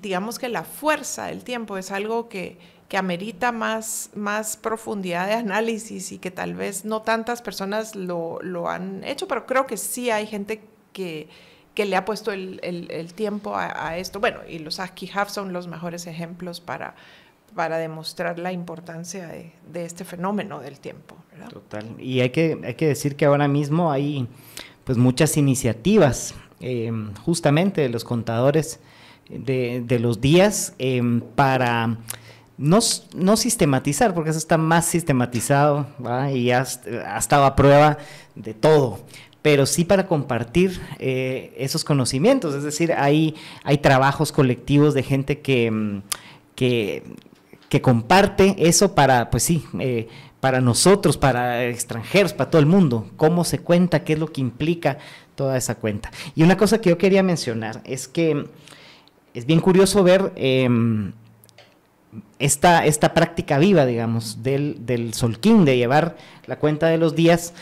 digamos que la fuerza del tiempo es algo que, que amerita más, más profundidad de análisis y que tal vez no tantas personas lo, lo han hecho, pero creo que sí hay gente que, que le ha puesto el, el, tiempo a, esto. Bueno, y los hub son los mejores ejemplos para, para demostrar la importancia de, de este fenómeno del tiempo. Total. Y hay que, hay que decir que ahora mismo hay pues muchas iniciativas eh, justamente de los contadores de, los días em, para no, sistematizar, porque eso está más sistematizado y ha, estado a prueba de todo pero sí para compartir eh, esos conocimientos. Es decir, hay, hay trabajos colectivos de gente que, em, que, comparte eso para, pues sí, eh, para nosotros, para extranjeros, para todo el mundo, cómo se cuenta, qué es lo que implica toda esa cuenta. Y una cosa que yo quería mencionar es que es bien curioso ver em, esta, esta, práctica viva, digamos, del, del solquín, de llevar la cuenta de los días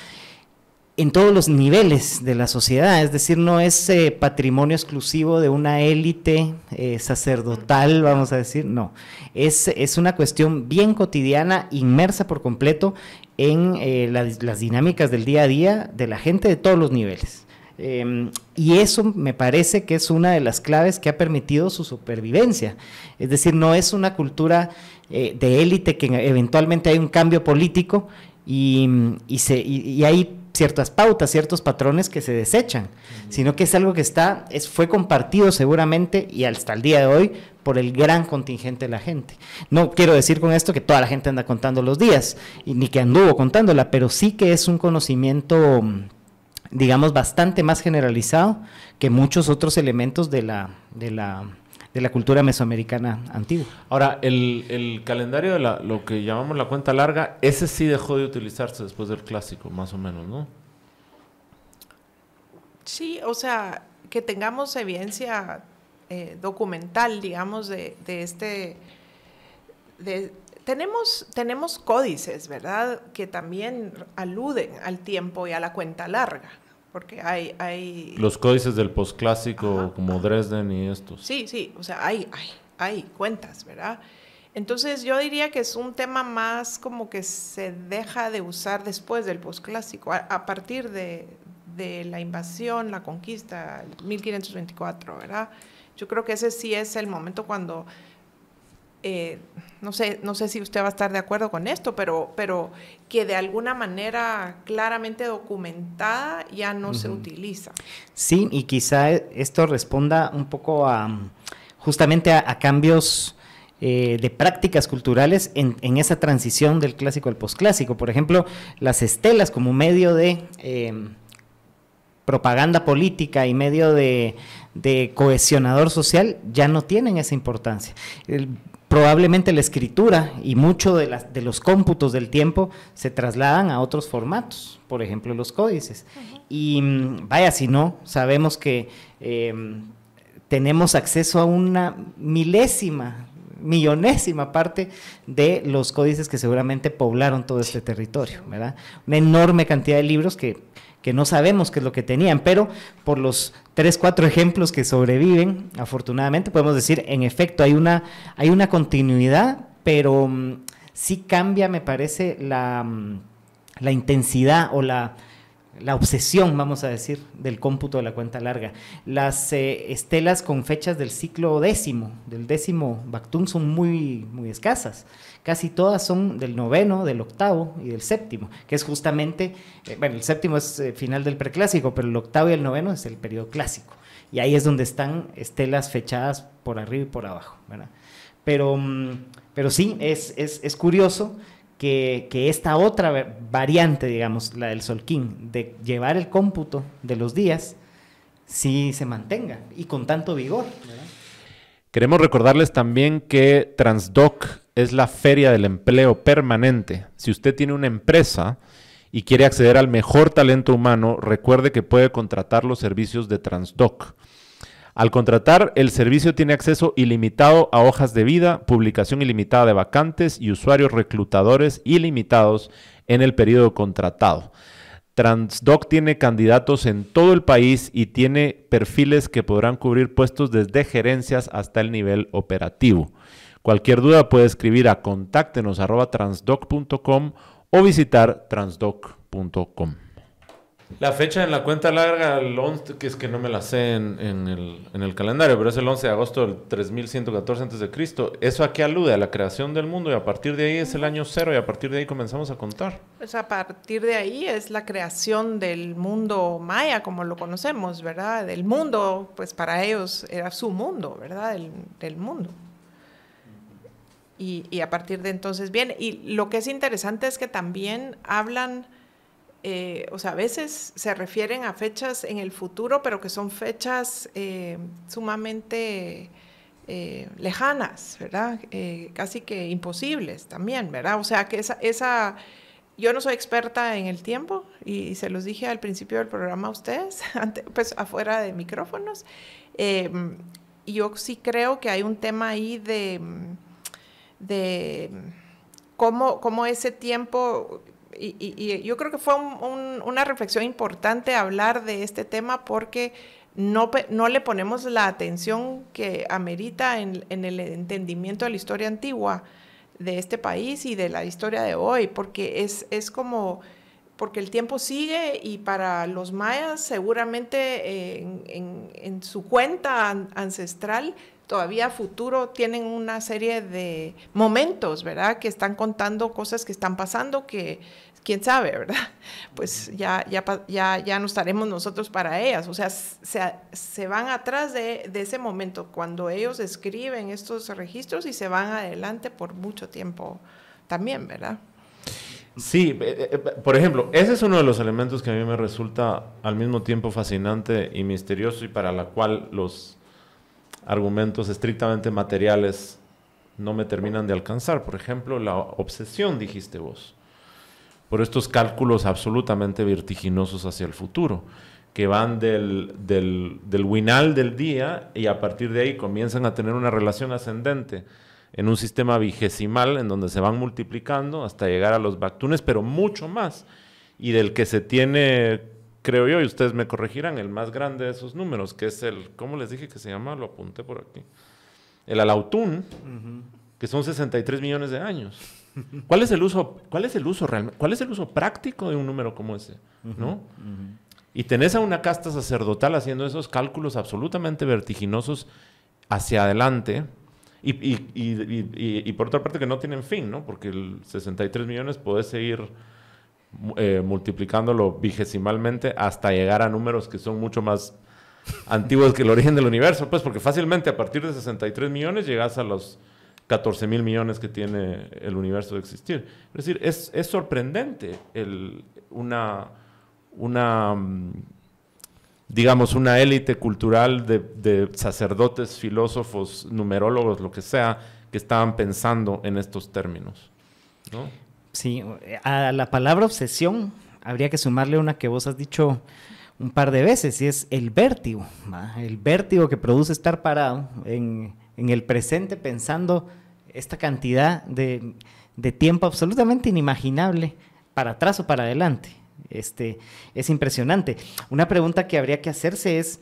en todos los niveles de la sociedad, es decir, no es eh, patrimonio exclusivo de una élite eh, sacerdotal, vamos a decir, no, es, una cuestión bien cotidiana, inmersa por completo en eh, las dinámicas del día a día de la gente de todos los niveles. Em, y eso me parece que es una de las claves que ha permitido su supervivencia. Es decir, no es una cultura eh, de élite que eventualmente hay un cambio político y, hay ciertas pautas, ciertos patrones que se desechan, sino que es algo que está, fue compartido seguramente y hasta el día de hoy por el gran contingente de la gente. No quiero decir con esto que toda la gente anda contando los días, ni que anduvo contándola, pero sí que es un conocimiento digamos, bastante más generalizado que muchos otros elementos de la, de la, cultura mesoamericana antigua. Ahora, el, el calendario de lo que llamamos la cuenta larga, ese sí dejó de utilizarse después del clásico, más o menos, ¿no? Sí, o sea, que tengamos evidencia eh, documental, digamos, de, de este... De, tenemos, tenemos códices, ¿verdad?, que también aluden al tiempo y a la cuenta larga, porque hay... hay... Los códices del posclásico, como Dresden y estos. Sí, sí, o sea, hay, hay, hay cuentas, ¿verdad? Entonces yo diría que es un tema más como que se deja de usar después del posclásico, a, a partir de, de la invasión, la conquista, 1524, ¿verdad? Yo creo que ese sí es el momento cuando eh, no, sé, no sé si usted va a estar de acuerdo con esto, pero, pero que de alguna manera claramente documentada ya no se utiliza. Sí, y quizá esto responda un poco a justamente a, cambios eh, de prácticas culturales en, esa transición del clásico al posclásico. Por ejemplo, las estelas como medio de eh, propaganda política y medio de, cohesionador social ya no tienen esa importancia probablemente la escritura y mucho de, las, de, los cómputos del tiempo se trasladan a otros formatos, por ejemplo los códices. Y mm, vaya, si no, sabemos que eh, tenemos acceso a una milésima, millonésima parte de los códices que seguramente poblaron todo este territorio, ¿verdad? Una enorme cantidad de libros que que no sabemos qué es lo que tenían, pero por los tres, cuatro ejemplos que sobreviven, afortunadamente podemos decir, en efecto, hay una, hay una continuidad, pero mm, sí cambia, me parece, la, mm, la intensidad o la, obsesión, vamos a decir, del cómputo de la cuenta larga. Las eh, estelas con fechas del ciclo décimo, del décimo Bactún, son muy, muy escasas casi todas son del noveno, del octavo y del séptimo, que es justamente, eh, bueno, el séptimo es eh, final del preclásico, pero el octavo y el noveno es el periodo clásico. Y ahí es donde están estelas fechadas por arriba y por abajo, ¿verdad? Pero, mm, pero sí, es, es, curioso que, que, esta otra variante, digamos, la del solquín, de llevar el cómputo de los días, sí se mantenga y con tanto vigor. Queremos recordarles también que Transdoc es la feria del empleo permanente. Si usted tiene una empresa y quiere acceder al mejor talento humano, recuerde que puede contratar los servicios de Transdoc. Al contratar, el servicio tiene acceso ilimitado a hojas de vida, publicación ilimitada de vacantes y usuarios reclutadores ilimitados en el periodo contratado. Transdoc tiene candidatos en todo el país y tiene perfiles que podrán cubrir puestos desde gerencias hasta el nivel operativo. Cualquier duda puede escribir a contáctenos arroba transdoc.com o visitar transdoc.com. La fecha en la cuenta larga, que es que no me la sé en, el, calendario, pero es el 11 de agosto del 3114 a.C. ¿Eso a qué alude? A la creación del mundo y a partir de ahí es el año cero y a partir de ahí comenzamos a contar. Pues a partir de ahí es la creación del mundo maya como lo conocemos, ¿verdad? Del mundo, pues para ellos era su mundo, ¿verdad? del, del mundo y, a partir de entonces bien. Y lo que es interesante es que también hablan, eh, o sea, a veces se refieren a fechas en el futuro, pero que son fechas eh, sumamente eh, lejanas, ¿verdad? casi que imposibles también, ¿verdad? O sea, que esa, esa, yo no soy experta en el tiempo y, se los dije al principio del programa a ustedes, pues afuera de micrófonos. yo sí creo que hay un tema ahí de de cómo, cómo ese tiempo, y, yo creo que fue una reflexión importante hablar de este tema porque no, no le ponemos la atención que amerita en, el entendimiento de la historia antigua de este país y de la historia de hoy, porque es, es como porque el tiempo sigue y para los mayas seguramente en, su cuenta ancestral todavía futuro tienen una serie de momentos, ¿verdad? Que están contando cosas que están pasando que quién sabe, ¿verdad? Pues ya, ya, ya, ya no estaremos nosotros para ellas. O sea, se, van atrás de, de, ese momento cuando ellos escriben estos registros y se van adelante por mucho tiempo también, ¿verdad? Sí, eh, eh, eh, por ejemplo, ese es uno de los elementos que a mí me resulta al mismo tiempo fascinante y misterioso y para la cual los argumentos estrictamente materiales no me terminan de alcanzar. Por ejemplo, la obsesión, dijiste vos, por estos cálculos absolutamente vertiginosos hacia el futuro, que van del, del, del winal del día y a partir de ahí comienzan a tener una relación ascendente en un sistema vigesimal en donde se van multiplicando hasta llegar a los bactunes, pero mucho más, y del que se tiene creo yo, y ustedes me corregirán, el más grande de esos números, que es el, ¿cómo les dije que se llama? Lo apunté por aquí. El Alautún, que son 63 millones de años. ¿Cuál es el uso, cuál es el uso real? cuál es el uso práctico de un número como ese? ¿No? Y tenés a una casta sacerdotal haciendo esos cálculos absolutamente vertiginosos hacia adelante. Y, por otra parte que no tienen fin, ¿no? Porque el 63 millones puede seguir eh, multiplicándolo vigesimalmente hasta llegar a números que son mucho más antiguos que el origen del universo, pues porque fácilmente a partir de 63 millones llegas a los 14 mil millones que tiene el universo de existir. Es decir, es, sorprendente el, una, una, mm, digamos, una élite cultural de, de sacerdotes, filósofos, numerólogos, lo que sea, que estaban pensando en estos términos. ¿no? Sí, a la palabra obsesión habría que sumarle una que vos has dicho un par de veces, y es el vértigo, el vértigo que produce estar parado en, el presente pensando esta cantidad de, de, tiempo absolutamente inimaginable para atrás o para adelante. Este, es impresionante. Una pregunta que habría que hacerse es,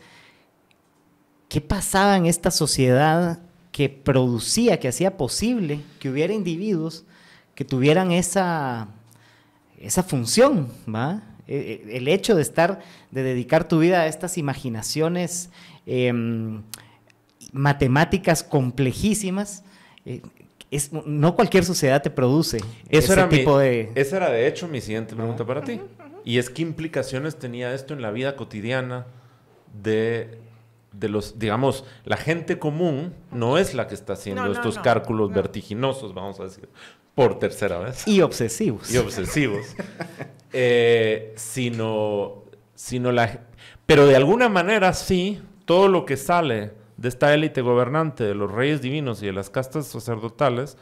¿qué pasaba en esta sociedad que producía, que hacía posible que hubiera individuos que tuvieran esa, esa función, ¿va? E, e, el hecho de estar, de dedicar tu vida a estas imaginaciones em, matemáticas complejísimas, eh, es, no cualquier sociedad te produce ese tipo de... Esa era de hecho mi siguiente pregunta para ti. Y es qué implicaciones tenía esto en la vida cotidiana de de los, digamos, la gente común no es la que está haciendo estos cálculos vertiginosos, vamos a decir, por tercera vez. Y obsesivos. Y obsesivos. Eh, sino, sino Pero de alguna manera sí, todo lo que sale de esta élite gobernante, de los reyes divinos y de las castas sacerdotales,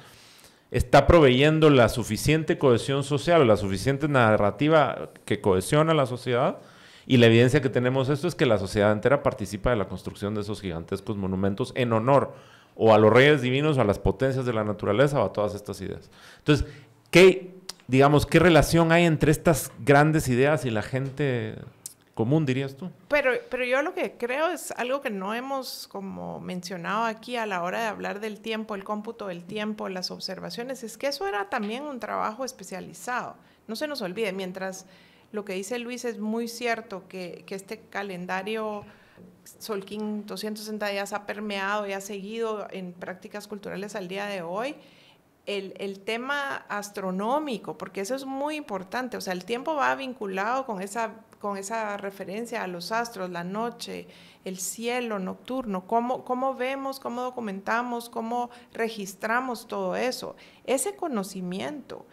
está proveyendo la suficiente cohesión social, la suficiente narrativa que cohesiona a la sociedad y la evidencia que tenemos esto es que la sociedad entera participa de la construcción de esos gigantescos monumentos en honor o a los reyes divinos, o a las potencias de la naturaleza, o a todas estas ideas. Entonces, ¿qué, digamos, qué relación hay entre estas grandes ideas y la gente común, dirías tú? Pero, pero yo lo que creo es algo que no hemos como mencionado aquí a la hora de hablar del tiempo, el cómputo del tiempo, las observaciones, es que eso era también un trabajo especializado. No se nos olvide, mientras lo que dice Luis es muy cierto, que, este calendario Solkin 260 días ha permeado y ha seguido en prácticas culturales al día de hoy. El, el, tema astronómico, porque eso es muy importante, o sea, el tiempo va vinculado con esa, con esa referencia a los astros, la noche, el cielo nocturno, cómo, cómo vemos, cómo documentamos, cómo registramos todo eso, ese conocimiento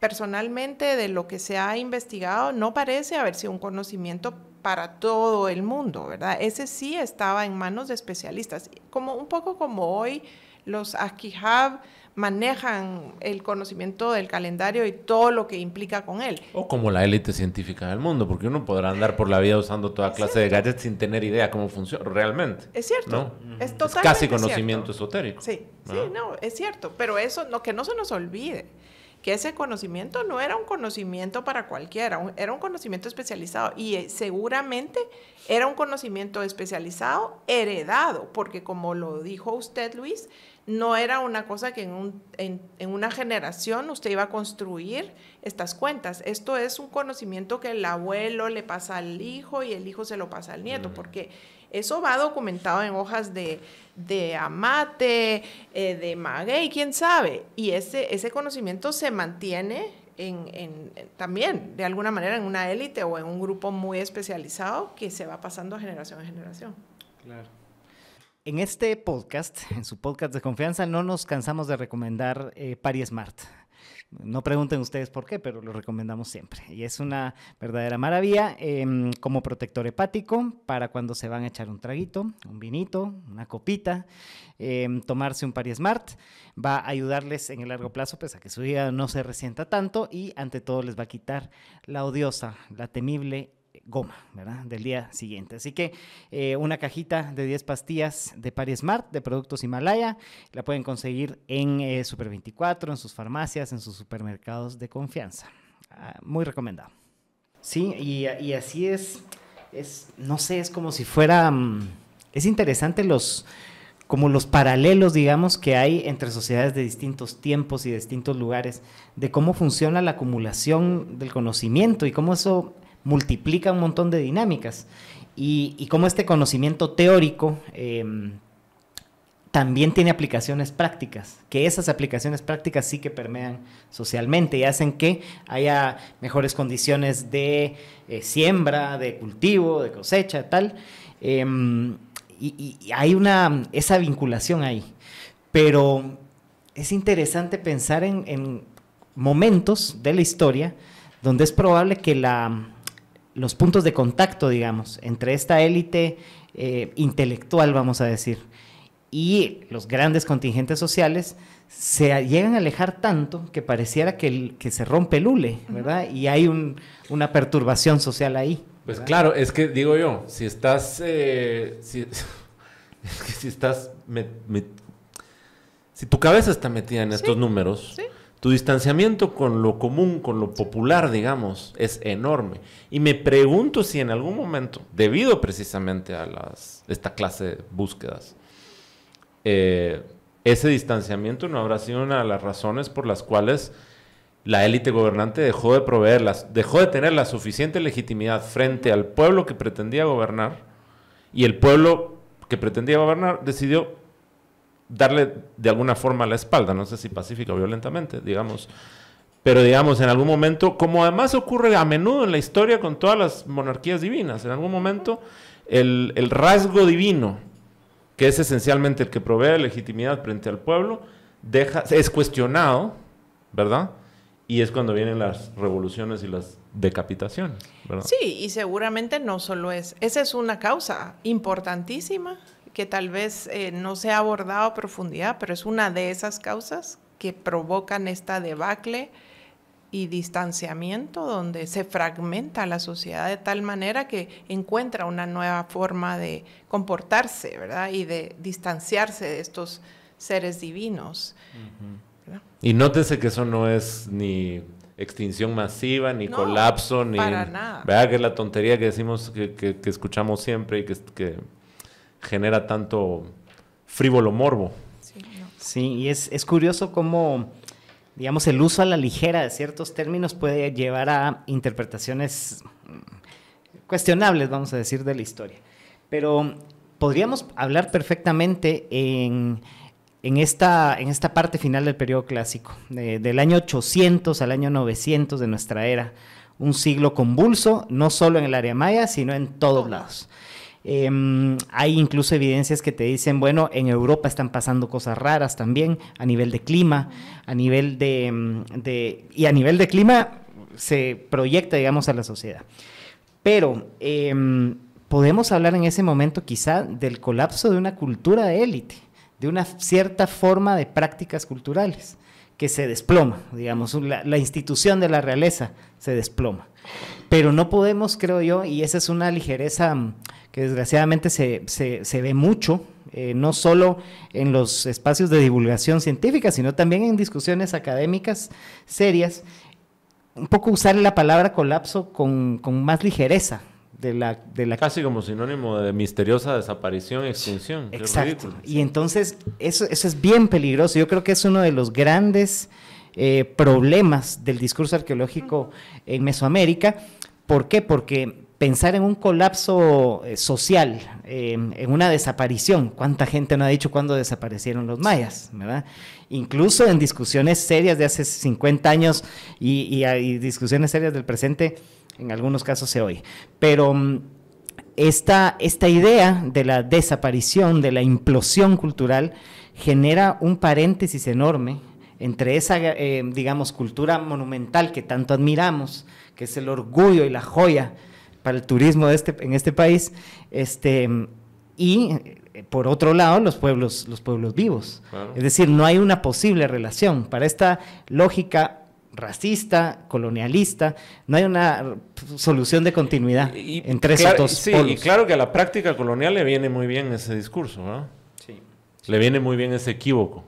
personalmente de lo que se ha investigado, no parece haber sido un conocimiento para todo el mundo, ¿verdad? Ese sí estaba en manos de especialistas, como un poco como hoy los Akihab manejan el conocimiento del calendario y todo lo que implica con él. O como la élite científica del mundo, porque uno podrá andar por la vida usando toda clase de gadgets sin tener idea cómo funciona realmente. Es cierto. Es, casi conocimiento esotérico. Sí, sí, no, es cierto, pero eso no, que no se nos olvide que ese conocimiento no era un conocimiento para cualquiera, era un conocimiento especializado y eh, seguramente era un conocimiento especializado heredado, porque como lo dijo usted, Luis, no era una cosa que en, una generación usted iba a construir estas cuentas. Esto es un conocimiento que el abuelo le pasa al hijo y el hijo se lo pasa al nieto, mm. porque eso va documentado en hojas de, amate, eh, de maguey, quién sabe. Y ese, conocimiento se mantiene en, también, de alguna manera, en una élite o en un grupo muy especializado que se va pasando generación en generación. Claro. En este podcast, en su podcast de confianza, no nos cansamos de recomendar eh, Pari Smart. No pregunten ustedes por qué, pero lo recomendamos siempre. Y es una verdadera maravilla em, como protector hepático para cuando se van a echar un traguito, un vinito, una copita, em, tomarse un parismart, Va a ayudarles en el largo plazo pese a que su vida no se resienta tanto y ante todo les va a quitar la odiosa, la temible goma, ¿verdad? Del día siguiente. Así que eh, una cajita de 10 pastillas de Parismart, Smart de productos Himalaya la pueden conseguir en eh, Super 24, en sus farmacias, en sus supermercados de confianza. Ah, muy recomendado. Sí, y, así es, es, no sé, es como si fuera, mm, es interesante los, como los paralelos, digamos, que hay entre sociedades de distintos tiempos y distintos lugares, de cómo funciona la acumulación del conocimiento y cómo eso multiplica un montón de dinámicas. Y, como cómo este conocimiento teórico em, también tiene aplicaciones prácticas, que esas aplicaciones prácticas sí que permean socialmente y hacen que haya mejores condiciones de eh, siembra, de cultivo, de cosecha, tal. Em, y, hay una, esa vinculación ahí. Pero es interesante pensar en momentos de la historia donde es probable que la los puntos de contacto, digamos, entre esta élite eh, intelectual, vamos a decir, y los grandes contingentes sociales, se llegan a alejar tanto que pareciera que, que se rompe el hule, ¿verdad? Y hay una perturbación social ahí. Pues claro, es que digo yo, si estás, eh, si, estás, si tu cabeza está metida en estos números, tu distanciamiento con lo común, con lo popular, digamos, es enorme. Y me pregunto si en algún momento, debido precisamente a las, esta clase de búsquedas, eh, ese distanciamiento no habrá sido una de las razones por las cuales la élite gobernante dejó de proveerlas, dejó de tener la suficiente legitimidad frente al pueblo que pretendía gobernar y el pueblo que pretendía gobernar decidió darle de alguna forma la espalda, no sé si pacífica o violentamente, digamos. Pero digamos, en algún momento, como además ocurre a menudo en la historia con todas las monarquías divinas, en algún momento el, rasgo divino, que es esencialmente el que provee legitimidad frente al pueblo, deja, es cuestionado, ¿verdad? Y es cuando vienen las revoluciones y las decapitaciones, ¿verdad? Sí, y seguramente no solo es. Esa es una causa importantísima que tal vez eh, no se ha abordado a profundidad, pero es una de esas causas que provocan esta debacle y distanciamiento donde se fragmenta la sociedad de tal manera que encuentra una nueva forma de comportarse, ¿verdad? Y de distanciarse de estos seres divinos. Y nótese que eso no es ni extinción masiva, ni colapso, ni... Para nada. ¿Verdad? Que es la tontería que decimos, que, escuchamos siempre y que genera tanto frívolo morbo. Sí, y es, curioso cómo, digamos, el uso a la ligera de ciertos términos puede llevar a interpretaciones cuestionables, vamos a decir, de la historia. Pero podríamos hablar perfectamente en, en, esta, parte final del periodo clásico, del año 800 al año 900 de nuestra era, un siglo convulso, no solo en el área maya, sino en todos lados. Em, hay incluso evidencias que te dicen, bueno, en Europa están pasando cosas raras también a nivel de clima, a nivel de, em, y a nivel de clima se proyecta, digamos, a la sociedad. Pero em, podemos hablar en ese momento quizá del colapso de una cultura de élite, de una cierta forma de prácticas culturales que se desploma, digamos, la, institución de la realeza se desploma. Pero no podemos, creo yo, y esa es una ligereza desgraciadamente se, ve mucho, eh, no solo en los espacios de divulgación científica, sino también en discusiones académicas serias, un poco usar la palabra colapso con, más ligereza, de la, de la, Casi como sinónimo de misteriosa desaparición, extinción. Exacto. Y entonces eso, es bien peligroso. Yo creo que es uno de los grandes eh, problemas del discurso arqueológico en Mesoamérica. ¿Por qué? Porque pensar en un colapso eh, social, em, en una desaparición. ¿Cuánta gente no ha dicho cuándo desaparecieron los mayas? ¿verdad? Incluso en discusiones serias de hace 50 años ah, y, discusiones serias del presente, en algunos casos se oye. Pero mm, esta, idea de la desaparición, de la implosión cultural, genera un paréntesis enorme entre esa, eh, digamos, cultura monumental que tanto admiramos, que es el orgullo y la joya el turismo este, en este país. Este, y eh, por otro lado, los pueblos, los pueblos vivos. Es decir, no hay una posible relación. Para esta lógica racista, colonialista, no hay una solución de continuidad entre esos dos sí, Y claro que a la práctica colonial le viene muy bien ese discurso, ¿no? Le viene muy bien ese equívoco.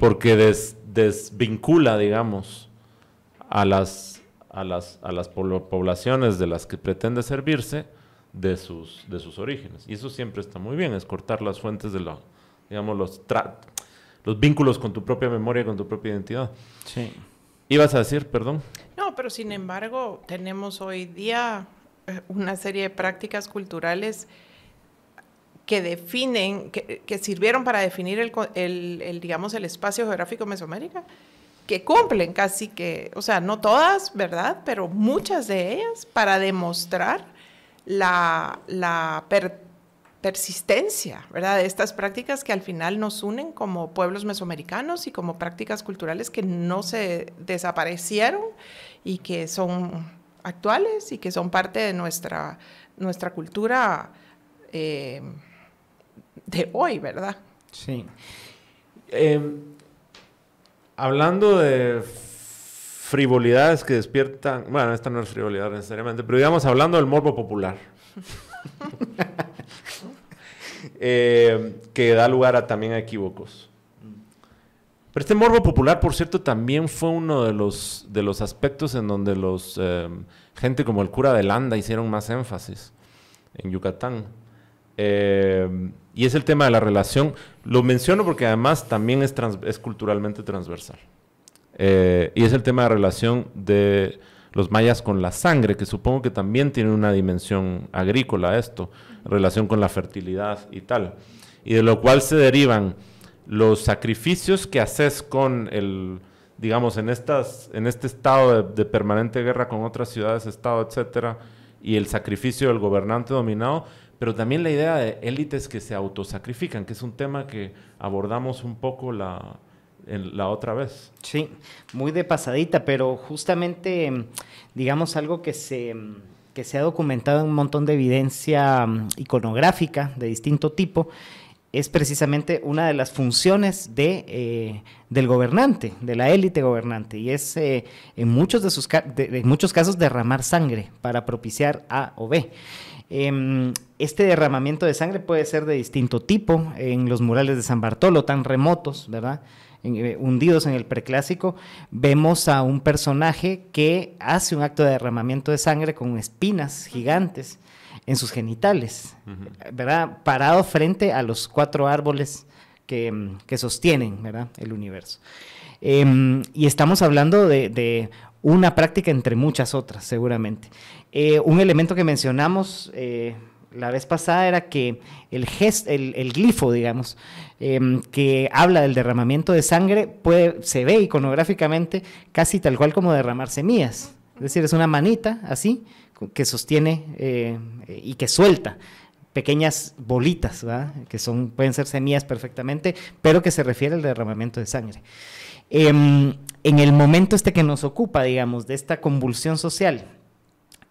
Porque desvincula, digamos, a las a las, poblaciones de las que pretende servirse de sus, orígenes. Y eso siempre está muy bien, es cortar las fuentes de la, digamos, los, los vínculos con tu propia memoria, con tu propia identidad. Sí. ¿Ibas a decir, perdón? No, pero sin embargo, tenemos hoy día eh, una serie de prácticas culturales que definen, que, sirvieron para definir el, el, el, digamos, el espacio geográfico Mesoamérica que cumplen casi que, o sea, no todas, ¿verdad? Pero muchas de ellas para demostrar la, persistencia, ¿verdad? De estas prácticas que al final nos unen como pueblos mesoamericanos y como prácticas culturales que no se desaparecieron y que son actuales y que son parte de nuestra, nuestra cultura eh, de hoy, ¿verdad? Sí. Em, hablando de frivolidades que despiertan, bueno, esta no es frivolidad necesariamente, pero digamos hablando del morbo popular, eh, que da lugar a, también a equívocos. Pero este morbo popular, por cierto, también fue uno de los, de los aspectos en donde los em, gente como el cura de Landa hicieron más énfasis en Yucatán. Eh, y es el tema de la relación. Lo menciono porque además también es, culturalmente transversal. Eh, y es el tema de la relación de los mayas con la sangre, que supongo que también tiene una dimensión agrícola esto, relación con la fertilidad y tal. Y de lo cual se derivan los sacrificios que haces con el, digamos, en, estas, en este estado de, permanente guerra con otras ciudades, estado, etcétera, y el sacrificio del gobernante dominado, pero también la idea de élites que se autosacrifican, que es un tema que abordamos un poco la, otra vez. Sí, muy de pasadita, pero justamente, digamos, algo que se, se ha documentado en un montón de evidencia mm, iconográfica de distinto tipo, es precisamente una de las funciones de, eh, del gobernante, de la élite gobernante, y es eh, en, muchos de sus, de, en muchos casos derramar sangre para propiciar A o B. Em, este derramamiento de sangre puede ser de distinto tipo en los murales de San Bartolo, tan remotos, ¿verdad? Eh, hundidos en el preclásico, vemos a un personaje que hace un acto de derramamiento de sangre con espinas gigantes en sus genitales, ¿verdad? Parado frente a los cuatro árboles que, em, sostienen, ¿verdad? El universo. Em, y estamos hablando de una práctica entre muchas otras, seguramente. Eh, un elemento que mencionamos eh, la vez pasada era que el, el, glifo, digamos, em, que habla del derramamiento de sangre, puede, se ve iconográficamente casi tal cual como derramar semillas. Es decir, es una manita así que sostiene eh, y que suelta pequeñas bolitas, que son, pueden ser semillas perfectamente, pero que se refiere al derramamiento de sangre. Em, en el momento este que nos ocupa, digamos, de esta convulsión social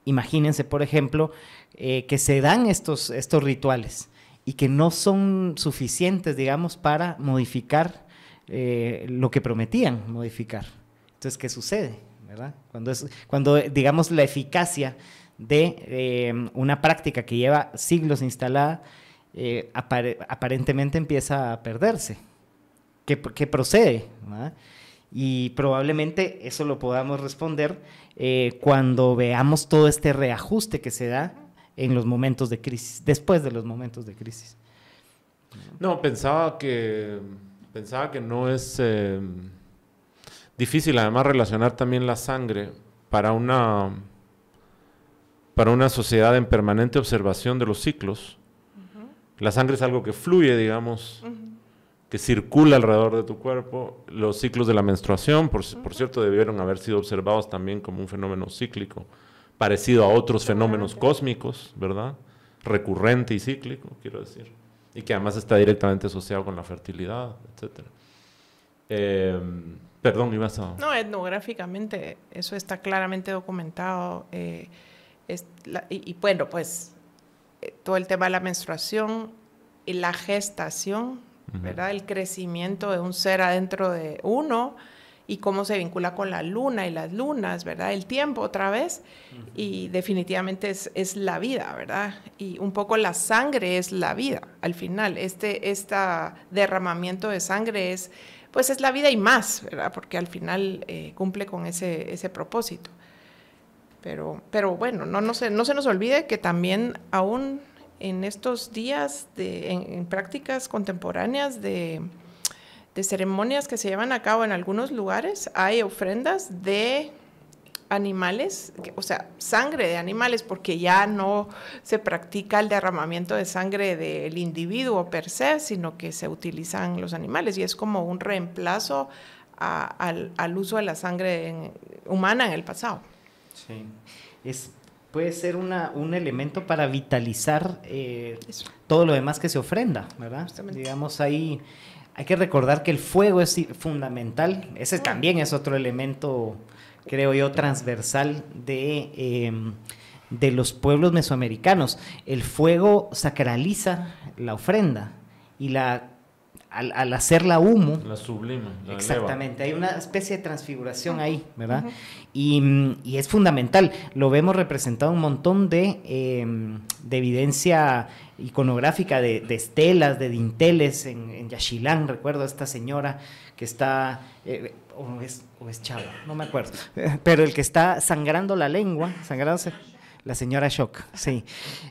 Imagínense, por ejemplo, eh, que se dan estos, rituales y que no son suficientes, digamos, para modificar eh, lo que prometían modificar. Entonces, ¿qué sucede? Cuando, digamos, la eficacia de eh, una práctica que lleva siglos instalada, aparentemente empieza a perderse. ¿Qué, procede? Y probablemente eso lo podamos responder eh, cuando veamos todo este reajuste que se da en los momentos de crisis, después de los momentos de crisis. No, pensaba que, pensaba que no es em, difícil además relacionar también la sangre para una, para una sociedad en permanente observación de los ciclos. La sangre es algo que fluye, digamos, que circula alrededor de tu cuerpo, los ciclos de la menstruación, por, cierto, debieron haber sido observados también como un fenómeno cíclico, parecido a otros fenómenos cósmicos, ¿verdad? Recurrente y cíclico, quiero decir, y que además está directamente asociado con la fertilidad, etc. Em, perdón, ibas a... No, etnográficamente eso está claramente documentado. Eh, es y, bueno, pues eh, todo el tema de la menstruación y la gestación el crecimiento de un ser adentro de uno y cómo se vincula con la luna y las lunas, ¿verdad? El tiempo otra vez y definitivamente es, la vida, ¿verdad? Y un poco la sangre es la vida al final. Este derramamiento de sangre es, pues es la vida y más, ¿verdad? Porque al final eh, cumple con ese, propósito. Pero, pero bueno, no, no, no se nos olvide que también aún en estos días de, en, prácticas contemporáneas de, ceremonias que se llevan a cabo en algunos lugares, hay ofrendas de animales, o sea, sangre de animales, porque ya no se practica el derramamiento de sangre del individuo per se, sino que se utilizan los animales y es como un reemplazo al, uso de la sangre humana en el pasado. Sí, es puede ser una, un elemento para vitalizar eh, todo lo demás que se ofrenda, ¿verdad? Digamos ahí, hay que recordar que el fuego es fundamental, ese ah. también es otro elemento, creo yo, transversal de... Em, de los pueblos mesoamericanos. El fuego sacraliza la ofrenda y la al, al, hacerla humo. La sublima. exactamente, hay una especie de transfiguración ahí, ¿verdad? y, y, es fundamental, lo vemos representado un montón de, em, de evidencia iconográfica de, estelas, de dinteles en, Yachilán. recuerdo a esta señora que está, eh, o, es, o es chava, no me acuerdo, pero el que está sangrando la lengua, sangrándose la señora Shock, sí.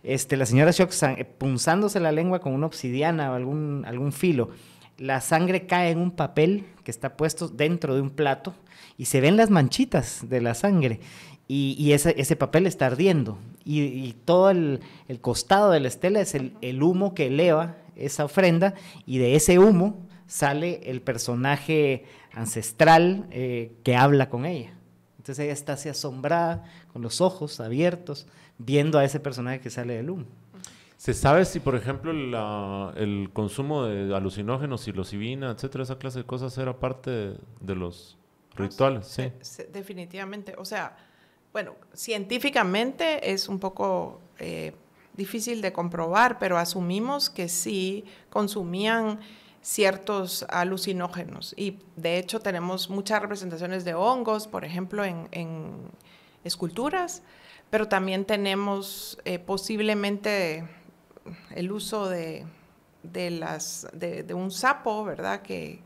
Este, la señora Shock eh, punzándose la lengua con una obsidiana o algún, algún filo. La sangre cae en un papel que está puesto dentro de un plato y se ven las manchitas de la sangre. Y, ese, papel está ardiendo. Y, todo el, costado de la estela es el, humo que eleva esa ofrenda y de ese humo sale el personaje ancestral eh, que habla con ella. Entonces ella está así asombrada, con los ojos abiertos, viendo a ese personaje que sale del humo. ¿Se sabe si, por ejemplo, el consumo de alucinógenos, psilocibina, etcétera, esa clase de cosas era parte de, los ah, rituales? Sí. Eh, definitivamente. O sea, bueno, científicamente es un poco eh, difícil de comprobar, pero asumimos que sí consumían ciertos alucinógenos. Y de hecho tenemos muchas representaciones de hongos, por ejemplo, en, esculturas, pero también tenemos eh, posiblemente el uso de, las, de, un sapo, ¿verdad? Que,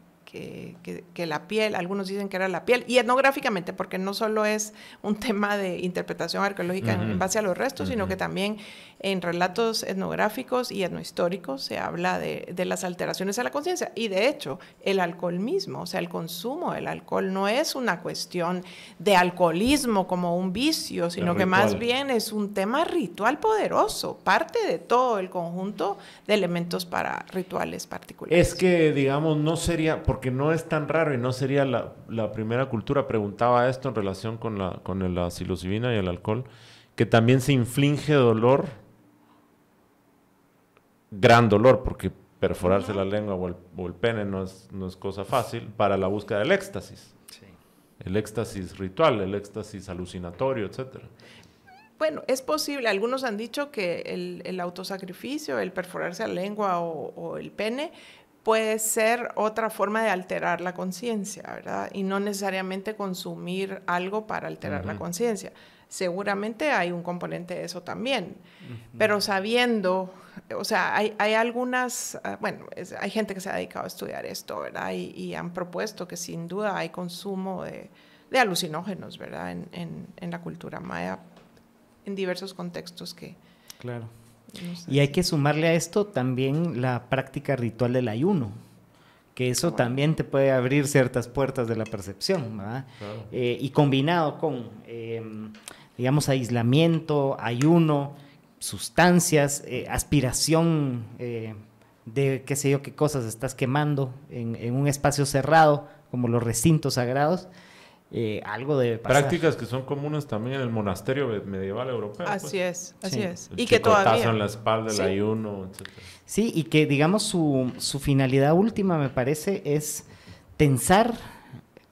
la piel, algunos dicen que era la piel, y etnográficamente, porque no solo es un tema de interpretación arqueológica en base a los restos, sino que también en relatos etnográficos y etnohistóricos se habla de, las alteraciones a la conciencia. Y de hecho, el alcohol mismo, o sea, el consumo del alcohol no es una cuestión de alcoholismo como un vicio, sino que más bien es un tema ritual poderoso, parte de todo el conjunto de elementos para rituales particulares. Es que, digamos, no sería, porque no es tan raro y no sería la, primera cultura, preguntaba esto en relación con la, con la psilocibina y el alcohol, que también se inflige dolor gran dolor, porque perforarse la lengua o el, pene no es, cosa fácil, para la búsqueda del éxtasis. El éxtasis ritual, el éxtasis alucinatorio, etc. Bueno, es posible. Algunos han dicho que el, autosacrificio, el perforarse la lengua o, el pene, puede ser otra forma de alterar la conciencia, ¿verdad? Y no necesariamente consumir algo para alterar la conciencia seguramente hay un componente de eso también. Pero sabiendo, o sea, hay, hay algunas, ah, bueno, hay gente que se ha dedicado a estudiar esto, ¿verdad? Y, han propuesto que sin duda hay consumo de, alucinógenos, ¿verdad? En, en, la cultura maya, en diversos contextos que... Claro. Y hay que sumarle a esto también la práctica ritual del ayuno, que eso también te puede abrir ciertas puertas de la percepción, ¿verdad? Eh, y combinado con... Em, digamos, aislamiento, ayuno, sustancias, eh, aspiración eh, de qué sé yo qué cosas estás quemando en, un espacio cerrado, como los recintos sagrados. Eh, algo de Prácticas que son comunes también en el monasterio medieval europeo. Pues. Así es, así es. y que todavía. en la espalda, el ayuno, etc. Sí, y que digamos su, su, finalidad última, me parece, es tensar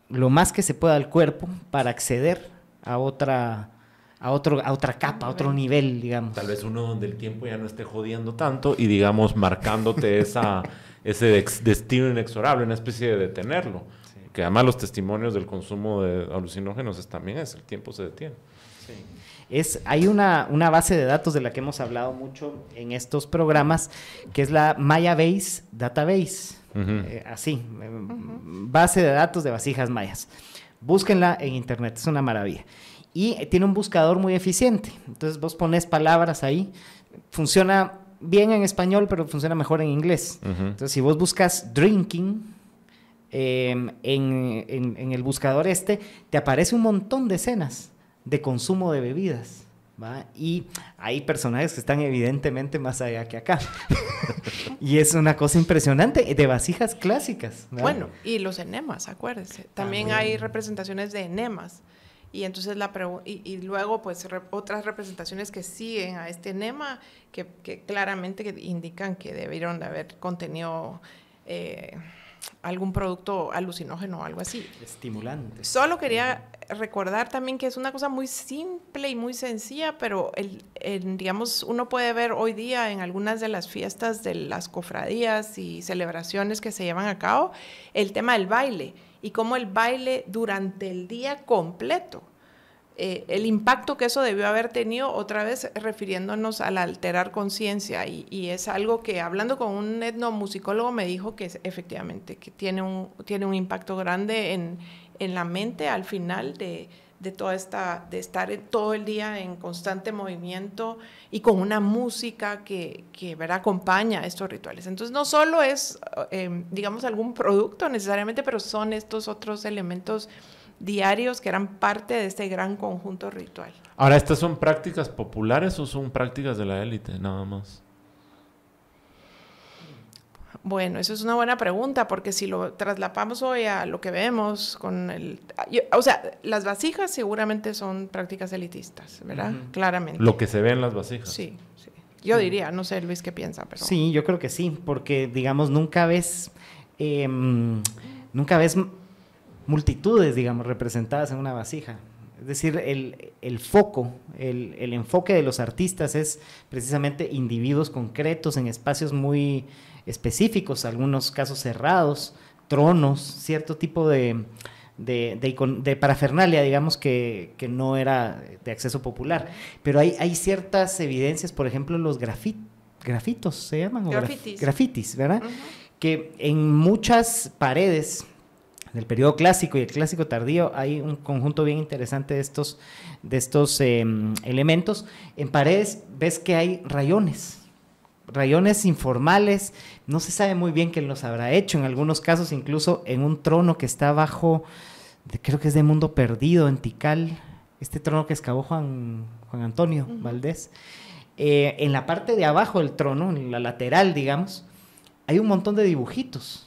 lo más que se pueda al cuerpo para acceder a otra a, otro, a otra capa, a otro nivel, digamos. Tal vez uno donde el tiempo ya no esté jodiendo tanto y, digamos, marcándote esa, ese destino inexorable, una especie de detenerlo. Que además los testimonios del consumo de alucinógenos también es, el tiempo se detiene. Es, hay una, una, base de datos de la que hemos hablado mucho en estos programas, que es la Maya Base Database. Eh, así, em, base de datos de vasijas mayas. Búsquenla en internet, es una maravilla y tiene un buscador muy eficiente. Entonces vos pones palabras ahí, funciona bien en español, pero funciona mejor en inglés. Entonces si vos buscas drinking em, en, el buscador este, te aparece un montón de escenas de consumo de bebidas. Y hay personajes que están evidentemente más allá que acá. y es una cosa impresionante, de vasijas clásicas. Bueno, y los enemas, acuérdense. También hay representaciones de enemas. Y entonces la y, luego pues otras representaciones que siguen a este enema que, que claramente indican que debieron de haber contenido eh, algún producto alucinógeno o algo así. Estimulante. Solo quería recordar también que es una cosa muy simple y muy sencilla, pero digamos uno puede ver hoy día en algunas de las fiestas de las cofradías y celebraciones que se llevan a cabo el tema del baile y cómo el baile durante el día completo, eh, el impacto que eso debió haber tenido, otra vez refiriéndonos al alterar conciencia, y, es algo que hablando con un etnomusicólogo me dijo que efectivamente que tiene un, tiene un impacto grande en la mente al final de de toda esta, de estar todo el día en constante movimiento y con una música que, que acompaña estos rituales. Entonces no solo es, eh, digamos, algún producto necesariamente, pero son estos otros elementos diarios que eran parte de este gran conjunto ritual. Ahora, ¿estas son prácticas populares o son prácticas de la élite nada más? Bueno, eso es una buena pregunta, porque si lo traslapamos hoy a lo que vemos con el... o sea, las vasijas seguramente son prácticas elitistas, ¿verdad? Claramente. Lo que se ve en las vasijas. Sí, sí. Yo diría, no sé Luis qué piensa, pero... Sí, yo creo que sí, porque digamos, nunca ves... Em, nunca ves multitudes, digamos, representadas en una vasija. Es decir, el, foco, el, el enfoque de los artistas es precisamente individuos concretos en espacios muy específicos, algunos casos cerrados, tronos, cierto tipo de, parafernalia, digamos, que, que, no era de acceso popular. Pero hay, hay ciertas evidencias, por ejemplo, los grafitos, ¿se llaman? Grafitis. grafitis, ¿verdad? Que en muchas paredes del periodo clásico y el clásico tardío hay un conjunto bien interesante de estos, de estos em, elementos. En paredes ves que hay rayones, rayones informales, no se sabe muy bien quién los habrá hecho, en algunos casos incluso en un trono que está bajo, creo que es de Mundo Perdido, en Tikal, este trono que excavó Juan, Juan Antonio Valdés. Eh, en la parte de abajo del trono, en la lateral, digamos, hay un montón de dibujitos.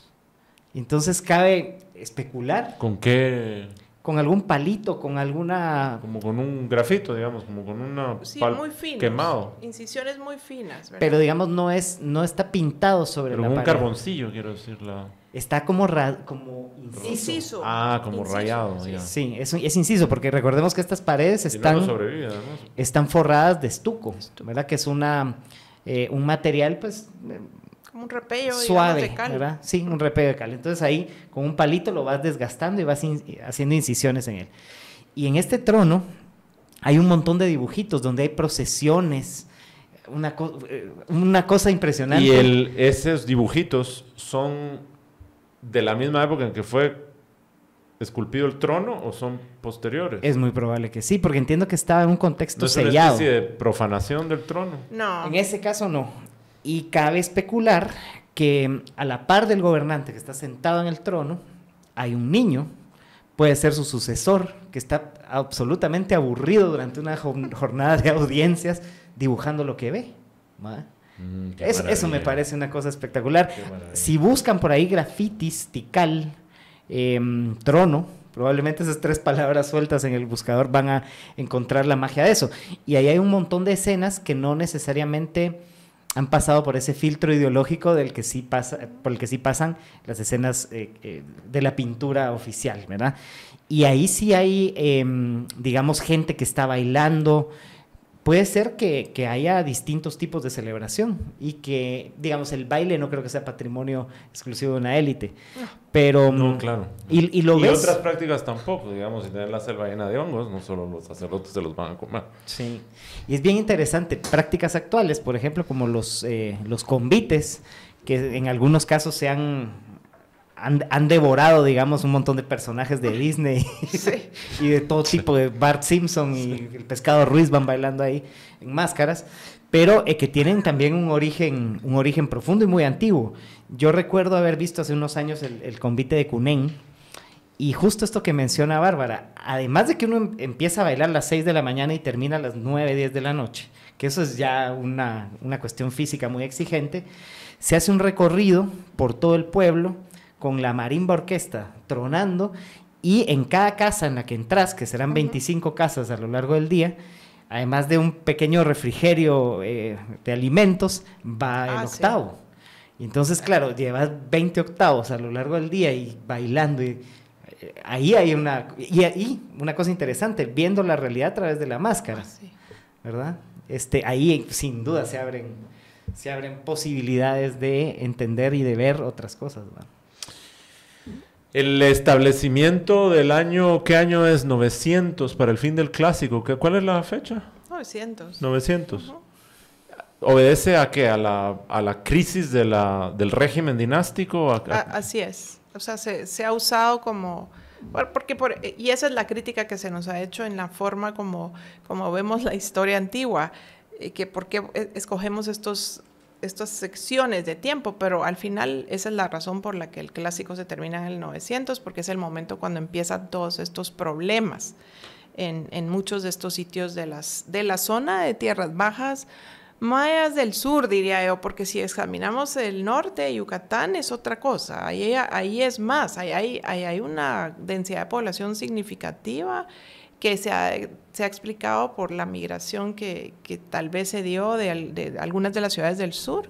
Entonces cabe especular. ¿Con qué con algún palito, con alguna... Como con un grafito, digamos, como con una... Sí, muy fino. Quemado. Incisiones muy finas. Pero digamos, no, es, no está pintado sobre Pero un carboncillo, quiero decirla. Está como, como inciso. Ah, como rayado. Sí, ya. sí es, inciso, porque recordemos que estas paredes están, están forradas de estuco, ¿verdad? Que es una, eh, un material, pues, eh, un repello. Suave, de ¿verdad? Sí, un repello de cal. Entonces ahí con un palito lo vas desgastando y vas haciendo incisiones en él. Y en este trono hay un montón de dibujitos donde hay procesiones, una, eh, cosa impresionante. Y esos dibujitos son de la misma época en que fue esculpido el trono o son posteriores? Es muy probable que sí, porque entiendo que estaba en un contexto ¿No es Una especie de profanación del trono? No. En ese caso no. Y cabe especular que a la par del gobernante que está sentado en el trono, hay un niño, puede ser su sucesor, que está absolutamente aburrido durante una jornada de audiencias dibujando lo que ve. Mm, eso, me parece una cosa espectacular. Si buscan por ahí grafitis, tical, em, trono, probablemente esas tres palabras sueltas en el buscador van a encontrar la magia de eso. Y ahí hay un montón de escenas que no necesariamente han pasado por ese filtro ideológico del que sí pasa, por el que sí pasan las escenas eh, eh, de la pintura oficial, ¿verdad? Y ahí sí hay, em, digamos, gente que está bailando, puede ser que, haya distintos tipos de celebración y que, digamos, el baile no creo que sea patrimonio exclusivo de una élite. Ah. Pero. No, mm, claro. Y, y, lo y otras prácticas tampoco, digamos, si tienen la selva llena de hongos, no solo los sacerdotes se los van a comer. Sí. Y es bien interesante. Prácticas actuales, por ejemplo, como los, eh, los convites, que en algunos casos se han han, devorado, digamos, un montón de personajes de Disney y de todo tipo, de Bart Simpson y el pescado Ruiz van bailando ahí en máscaras, pero eh, que tienen también un origen, un origen profundo y muy antiguo. Yo recuerdo haber visto hace unos años el, convite de Kunen, y justo esto que menciona Bárbara, además de que uno em, empieza a bailar a las 6 de la mañana y termina a las 9, 10 de la noche, que eso es ya una, una cuestión física muy exigente, se hace un recorrido por todo el pueblo, con la marimba orquesta tronando y en cada casa en la que entras, que serán 25 casas a lo largo del día, además de un pequeño refrigerio eh, de alimentos, va el ah, octavo. Y entonces, claro, llevas 20 octavos a lo largo del día y bailando. Y, eh, ahí hay una... Y ahí, una cosa interesante, viendo la realidad a través de la máscara. Ah, ¿Verdad? Este, ahí sin duda se abren, se abren posibilidades de entender y de ver otras cosas. El establecimiento del año, ¿qué año es? 900 para el fin del clásico. ¿Cuál es la fecha? 900. 900. ¿Obedece a qué? ¿A la, crisis de del régimen dinástico? así es. O sea, se, ha usado como... Porque y esa es la crítica que se nos ha hecho en la forma como, como vemos la historia antigua, eh, que por qué eh, escogemos estos estas secciones de tiempo, pero al final esa es la razón por la que el clásico se termina en el 900, porque es el momento cuando empiezan todos estos problemas en, en muchos de estos sitios de, las, de la zona de tierras bajas, mayas del sur, diría yo, porque si examinamos el norte Yucatán es otra cosa, ahí, ahí es más, ahí, ahí, ahí hay una densidad de población significativa que se ha, se explicado por la migración que, que tal vez se dio de, algunas de las ciudades del sur.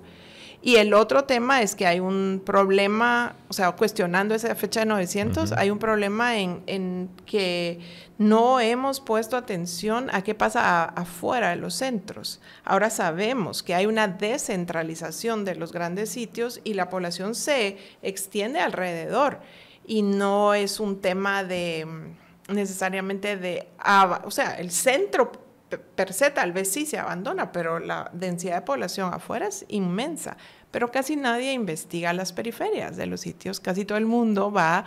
Y el otro tema es que hay un problema, o sea, cuestionando esa fecha de 900, hay un problema en, en, que no hemos puesto atención a qué pasa afuera de los centros. Ahora sabemos que hay una descentralización de los grandes sitios y la población se extiende alrededor y no es un tema de mm, necesariamente de, o sea, el centro per se tal vez sí se abandona, pero la densidad de población afuera es inmensa. Pero casi nadie investiga las periferias de los sitios, casi todo el mundo va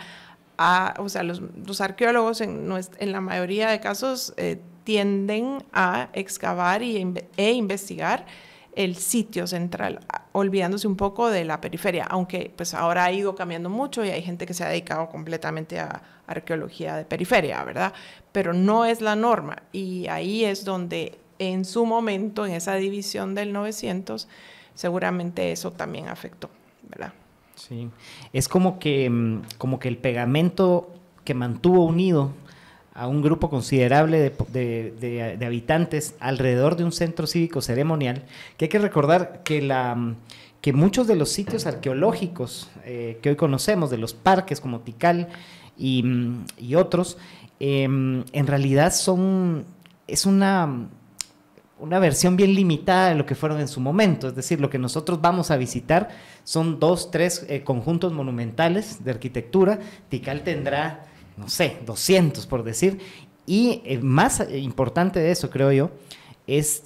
a, o sea, los, arqueólogos en, la mayoría de casos eh, tienden a excavar e investigar el sitio central, olvidándose un poco de la periferia, aunque pues ahora ha ido cambiando mucho y hay gente que se ha dedicado completamente a arqueología de periferia, ¿verdad? Pero no es la norma y ahí es donde en su momento, en esa división del 900, seguramente eso también afectó, ¿verdad? Sí, es como que, mm, como que el pegamento que mantuvo unido a un grupo considerable de, habitantes alrededor de un centro cívico ceremonial, que hay que recordar que, la, mm, que muchos de los sitios arqueológicos eh, que hoy conocemos, de los parques como Tikal, Mm, y, otros, em, en realidad son, es una, versión bien limitada de lo que fueron en su momento. Es decir, lo que nosotros vamos a visitar son dos, tres eh, conjuntos monumentales de arquitectura. Tikal tendrá, no sé, 200 por decir. Y eh, más eh, importante de eso, creo yo, es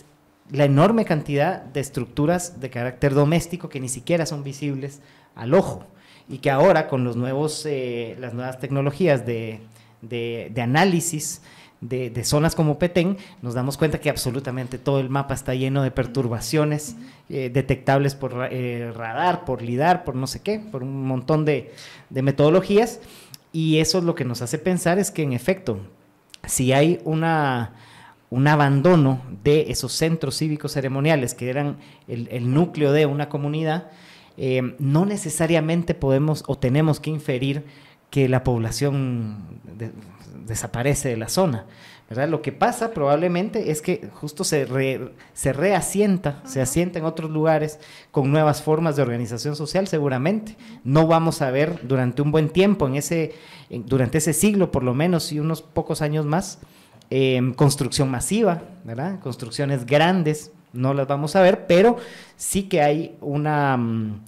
la enorme cantidad de estructuras de carácter doméstico que ni siquiera son visibles al ojo y que ahora con los nuevos, eh, las nuevas tecnologías de, de, análisis de, de, zonas como Petén, nos damos cuenta que absolutamente todo el mapa está lleno de perturbaciones eh, detectables por eh, radar, por lidar, por no sé qué, por un montón de, de metodologías. Y eso es lo que nos hace pensar es que en efecto, si hay una, un abandono de esos centros cívicos ceremoniales que eran el, el núcleo de una comunidad, Em, no necesariamente podemos o tenemos que inferir que la población desaparece de la zona. Lo que pasa probablemente es que justo se, reasienta, se asienta en otros lugares con nuevas formas de organización social seguramente. No vamos a ver durante un buen tiempo, en ese, durante ese siglo por lo menos y unos pocos años más, em, construcción masiva, construcciones grandes no las vamos a ver, pero sí que hay una, mm,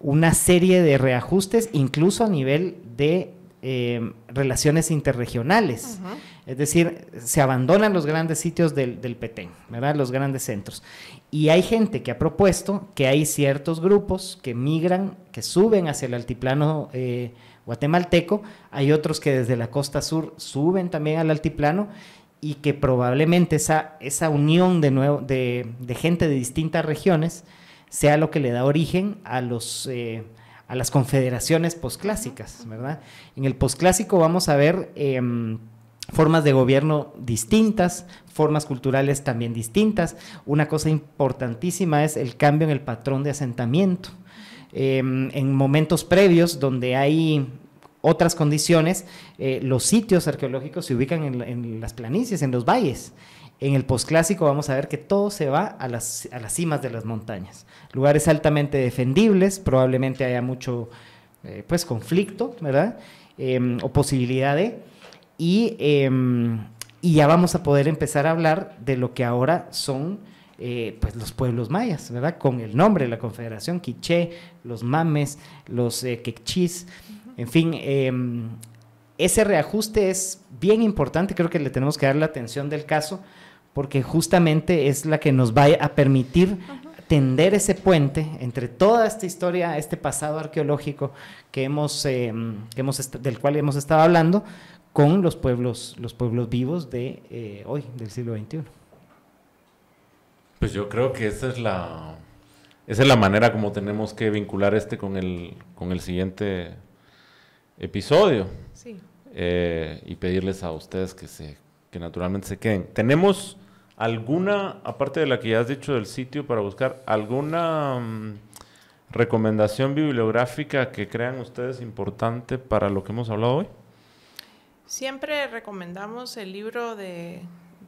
una serie de reajustes, incluso a nivel de em, relaciones interregionales. Es decir, se abandonan los grandes sitios del, del Petén, ¿verdad? Los grandes centros. Y hay gente que ha propuesto que hay ciertos grupos que migran, que suben hacia el altiplano eh, guatemalteco, hay otros que desde la costa sur suben también al altiplano y que probablemente esa, esa unión de, nuevo, de, gente de distintas regiones sea lo que le da origen a, los, eh, a las confederaciones posclásicas, ¿verdad? En el posclásico vamos a ver em, formas de gobierno distintas, formas culturales también distintas. Una cosa importantísima es el cambio en el patrón de asentamiento. Em, en momentos previos donde hay otras condiciones, eh, los sitios arqueológicos se ubican en, las planicies, en los valles. En el posclásico vamos a ver que todo se va a las, a las cimas de las montañas. Lugares altamente defendibles, probablemente haya mucho eh, pues, conflicto, ¿verdad? Em, o posibilidad de. Y, em, y, ya vamos a poder empezar a hablar de lo que ahora son eh, pues los pueblos mayas, ¿verdad? Con el nombre de la confederación, Quiché, los Mames, los Quechís, en fin, em, ese reajuste es bien importante, creo que le tenemos que dar la atención del caso, porque justamente es la que nos va a permitir tender ese puente entre toda esta historia, este pasado arqueológico que hemos, em, hemos del cual hemos estado hablando, con los pueblos, los pueblos vivos de eh, hoy, del siglo XXI. Pues yo creo que esa es la, es la manera como tenemos que vincular este con el, con el siguiente episodio. Eh, y pedirles a ustedes que, se, que naturalmente se queden. ¿Tenemos alguna, aparte de la que ya has dicho del sitio para buscar, alguna mm, recomendación bibliográfica que crean ustedes importante para lo que hemos hablado hoy? Siempre recomendamos el libro de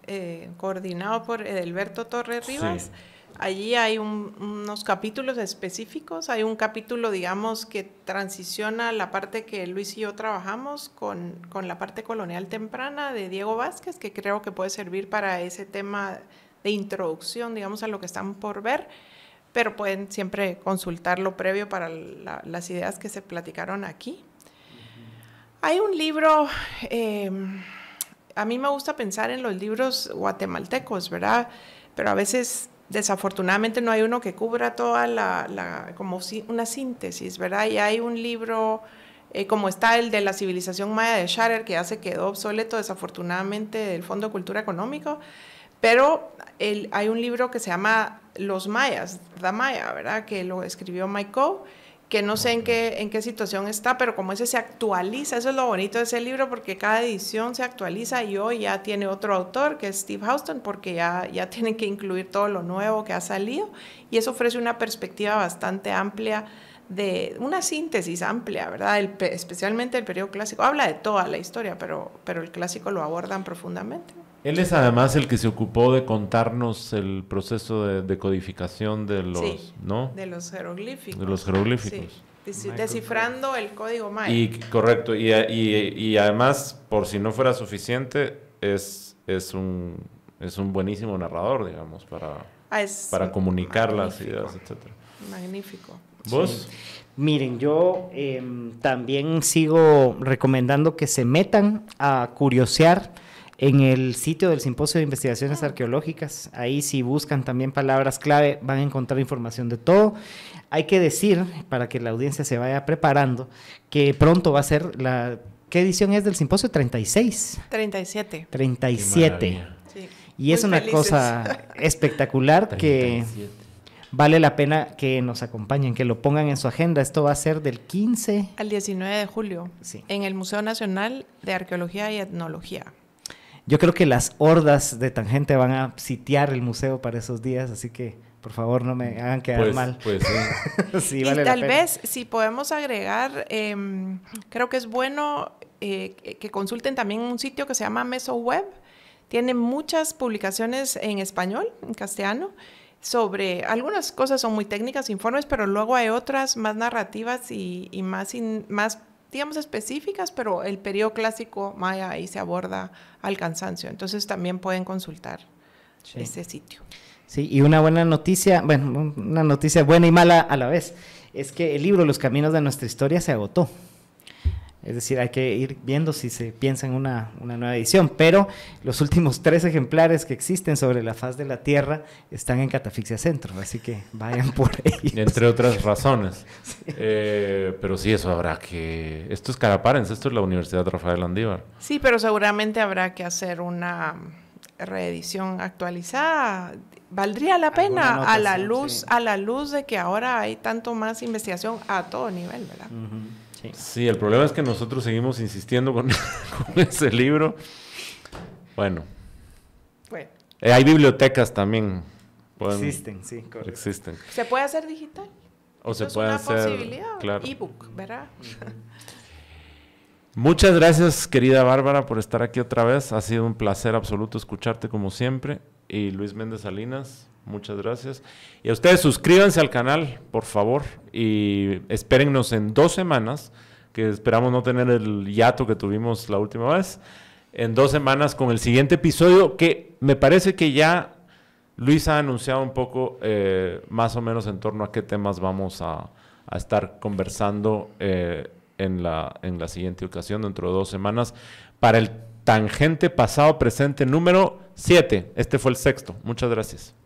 eh, coordinado por Edelberto Torres Rivas. Allí hay unos capítulos específicos, hay un capítulo, digamos, que transiciona la parte que Luis y yo trabajamos con, la parte colonial temprana de Diego Vázquez, que creo que puede servir para ese tema de introducción, digamos, a lo que están por ver, pero pueden siempre lo previo para las ideas que se platicaron aquí. Hay un libro... Em, a mí me gusta pensar en los libros guatemaltecos, ¿verdad? Pero a veces desafortunadamente no hay uno que cubra toda la, como una síntesis, ¿verdad? Y hay un libro eh, como está el de la civilización maya de Scharer, que ya se quedó obsoleto desafortunadamente del Fondo de Cultura Económico, pero hay un libro que se llama Los Mayas, The Maya, ¿verdad? Que lo escribió Mike que no sé en qué, en qué situación está, pero como ese se actualiza, eso es lo bonito de ese libro, porque cada edición se actualiza y hoy ya tiene otro autor, que es Steve Houston, porque ya, ya tienen que incluir todo lo nuevo que ha salido, y eso ofrece una perspectiva bastante amplia de una síntesis amplia, ¿verdad? especialmente el periodo clásico. Habla de toda la historia, pero, pero el clásico lo abordan profundamente. Él es además el que se ocupó de contarnos el proceso de, codificación de los, jeroglíficos. De los jeroglíficos. Descifrando pues. el código maya. Y correcto, y, además, por si no fuera suficiente, es, es, un, es un buenísimo narrador, digamos, para, ah, para comunicar las ideas, etc. Magnífico. ¿Vos? Miren, yo em, también sigo recomendando que se metan a curiosear en el sitio del Simposio de Investigaciones Arqueológicas. Ahí si buscan también palabras clave van a encontrar información de todo. Hay que decir, para que la audiencia se vaya preparando, que pronto va a ser la... ¿Qué edición es del Simposio? 36. 37. 37. Y es una cosa espectacular que vale la pena que nos acompañen, que lo pongan en su agenda. Esto va a ser del 15 al 19 de julio en el Museo Nacional de Arqueología y Etnología. Yo creo que las hordas de tangente van a sitiar el museo para esos días, así que por favor no me hagan quedar pues, mal. Pues y tal vez si podemos agregar, em, creo que es bueno eh, que consulten también un sitio que se llama MesoWeb. Tiene muchas publicaciones en español, en castellano sobre algunas cosas son muy técnicas, informes, pero luego hay otras más narrativas y, más, más digamos, específicas, pero el periodo clásico maya ahí se aborda al cansancio. Entonces también pueden consultar ese sitio. Sí, y una buena noticia, bueno, una noticia buena y mala a la vez, es que el libro Los Caminos de nuestra Historia se agotó. Es decir, hay que ir viendo si se piensa en una, nueva edición, pero los últimos tres ejemplares que existen sobre la faz de la Tierra están en Catafixia Centro, así que vayan por ahí. Entre otras razones. Eh, pero sí, eso habrá que... Esto es Caraparens, esto es la Universidad Rafael Andívar. Sí, pero seguramente habrá que hacer una reedición actualizada. ¿Valdría la pena a la luz a la luz de que ahora hay tanto más investigación a todo nivel, verdad? Sí. el problema es que nosotros seguimos insistiendo con, ese libro. Bueno. Eh, hay bibliotecas también. existen, sí, correcto. Existen. ¿Se puede hacer digital? O se puede hacer ebook, ¿verdad? Muchas gracias, querida Bárbara, por estar aquí otra vez. Ha sido un placer absoluto escucharte como siempre. Y Luis Méndez Salinas, Muchas gracias. Y a ustedes suscríbanse al canal, por favor, y espérennos en dos semanas, que esperamos no tener el hiato que tuvimos la última vez, en dos semanas con el siguiente episodio, que me parece que ya Luis ha anunciado un poco eh, más o menos en torno a qué temas vamos a, estar conversando eh, en, la, en la siguiente ocasión, dentro de dos semanas, para el tangente pasado presente número 7. Este fue el sexto. Muchas gracias.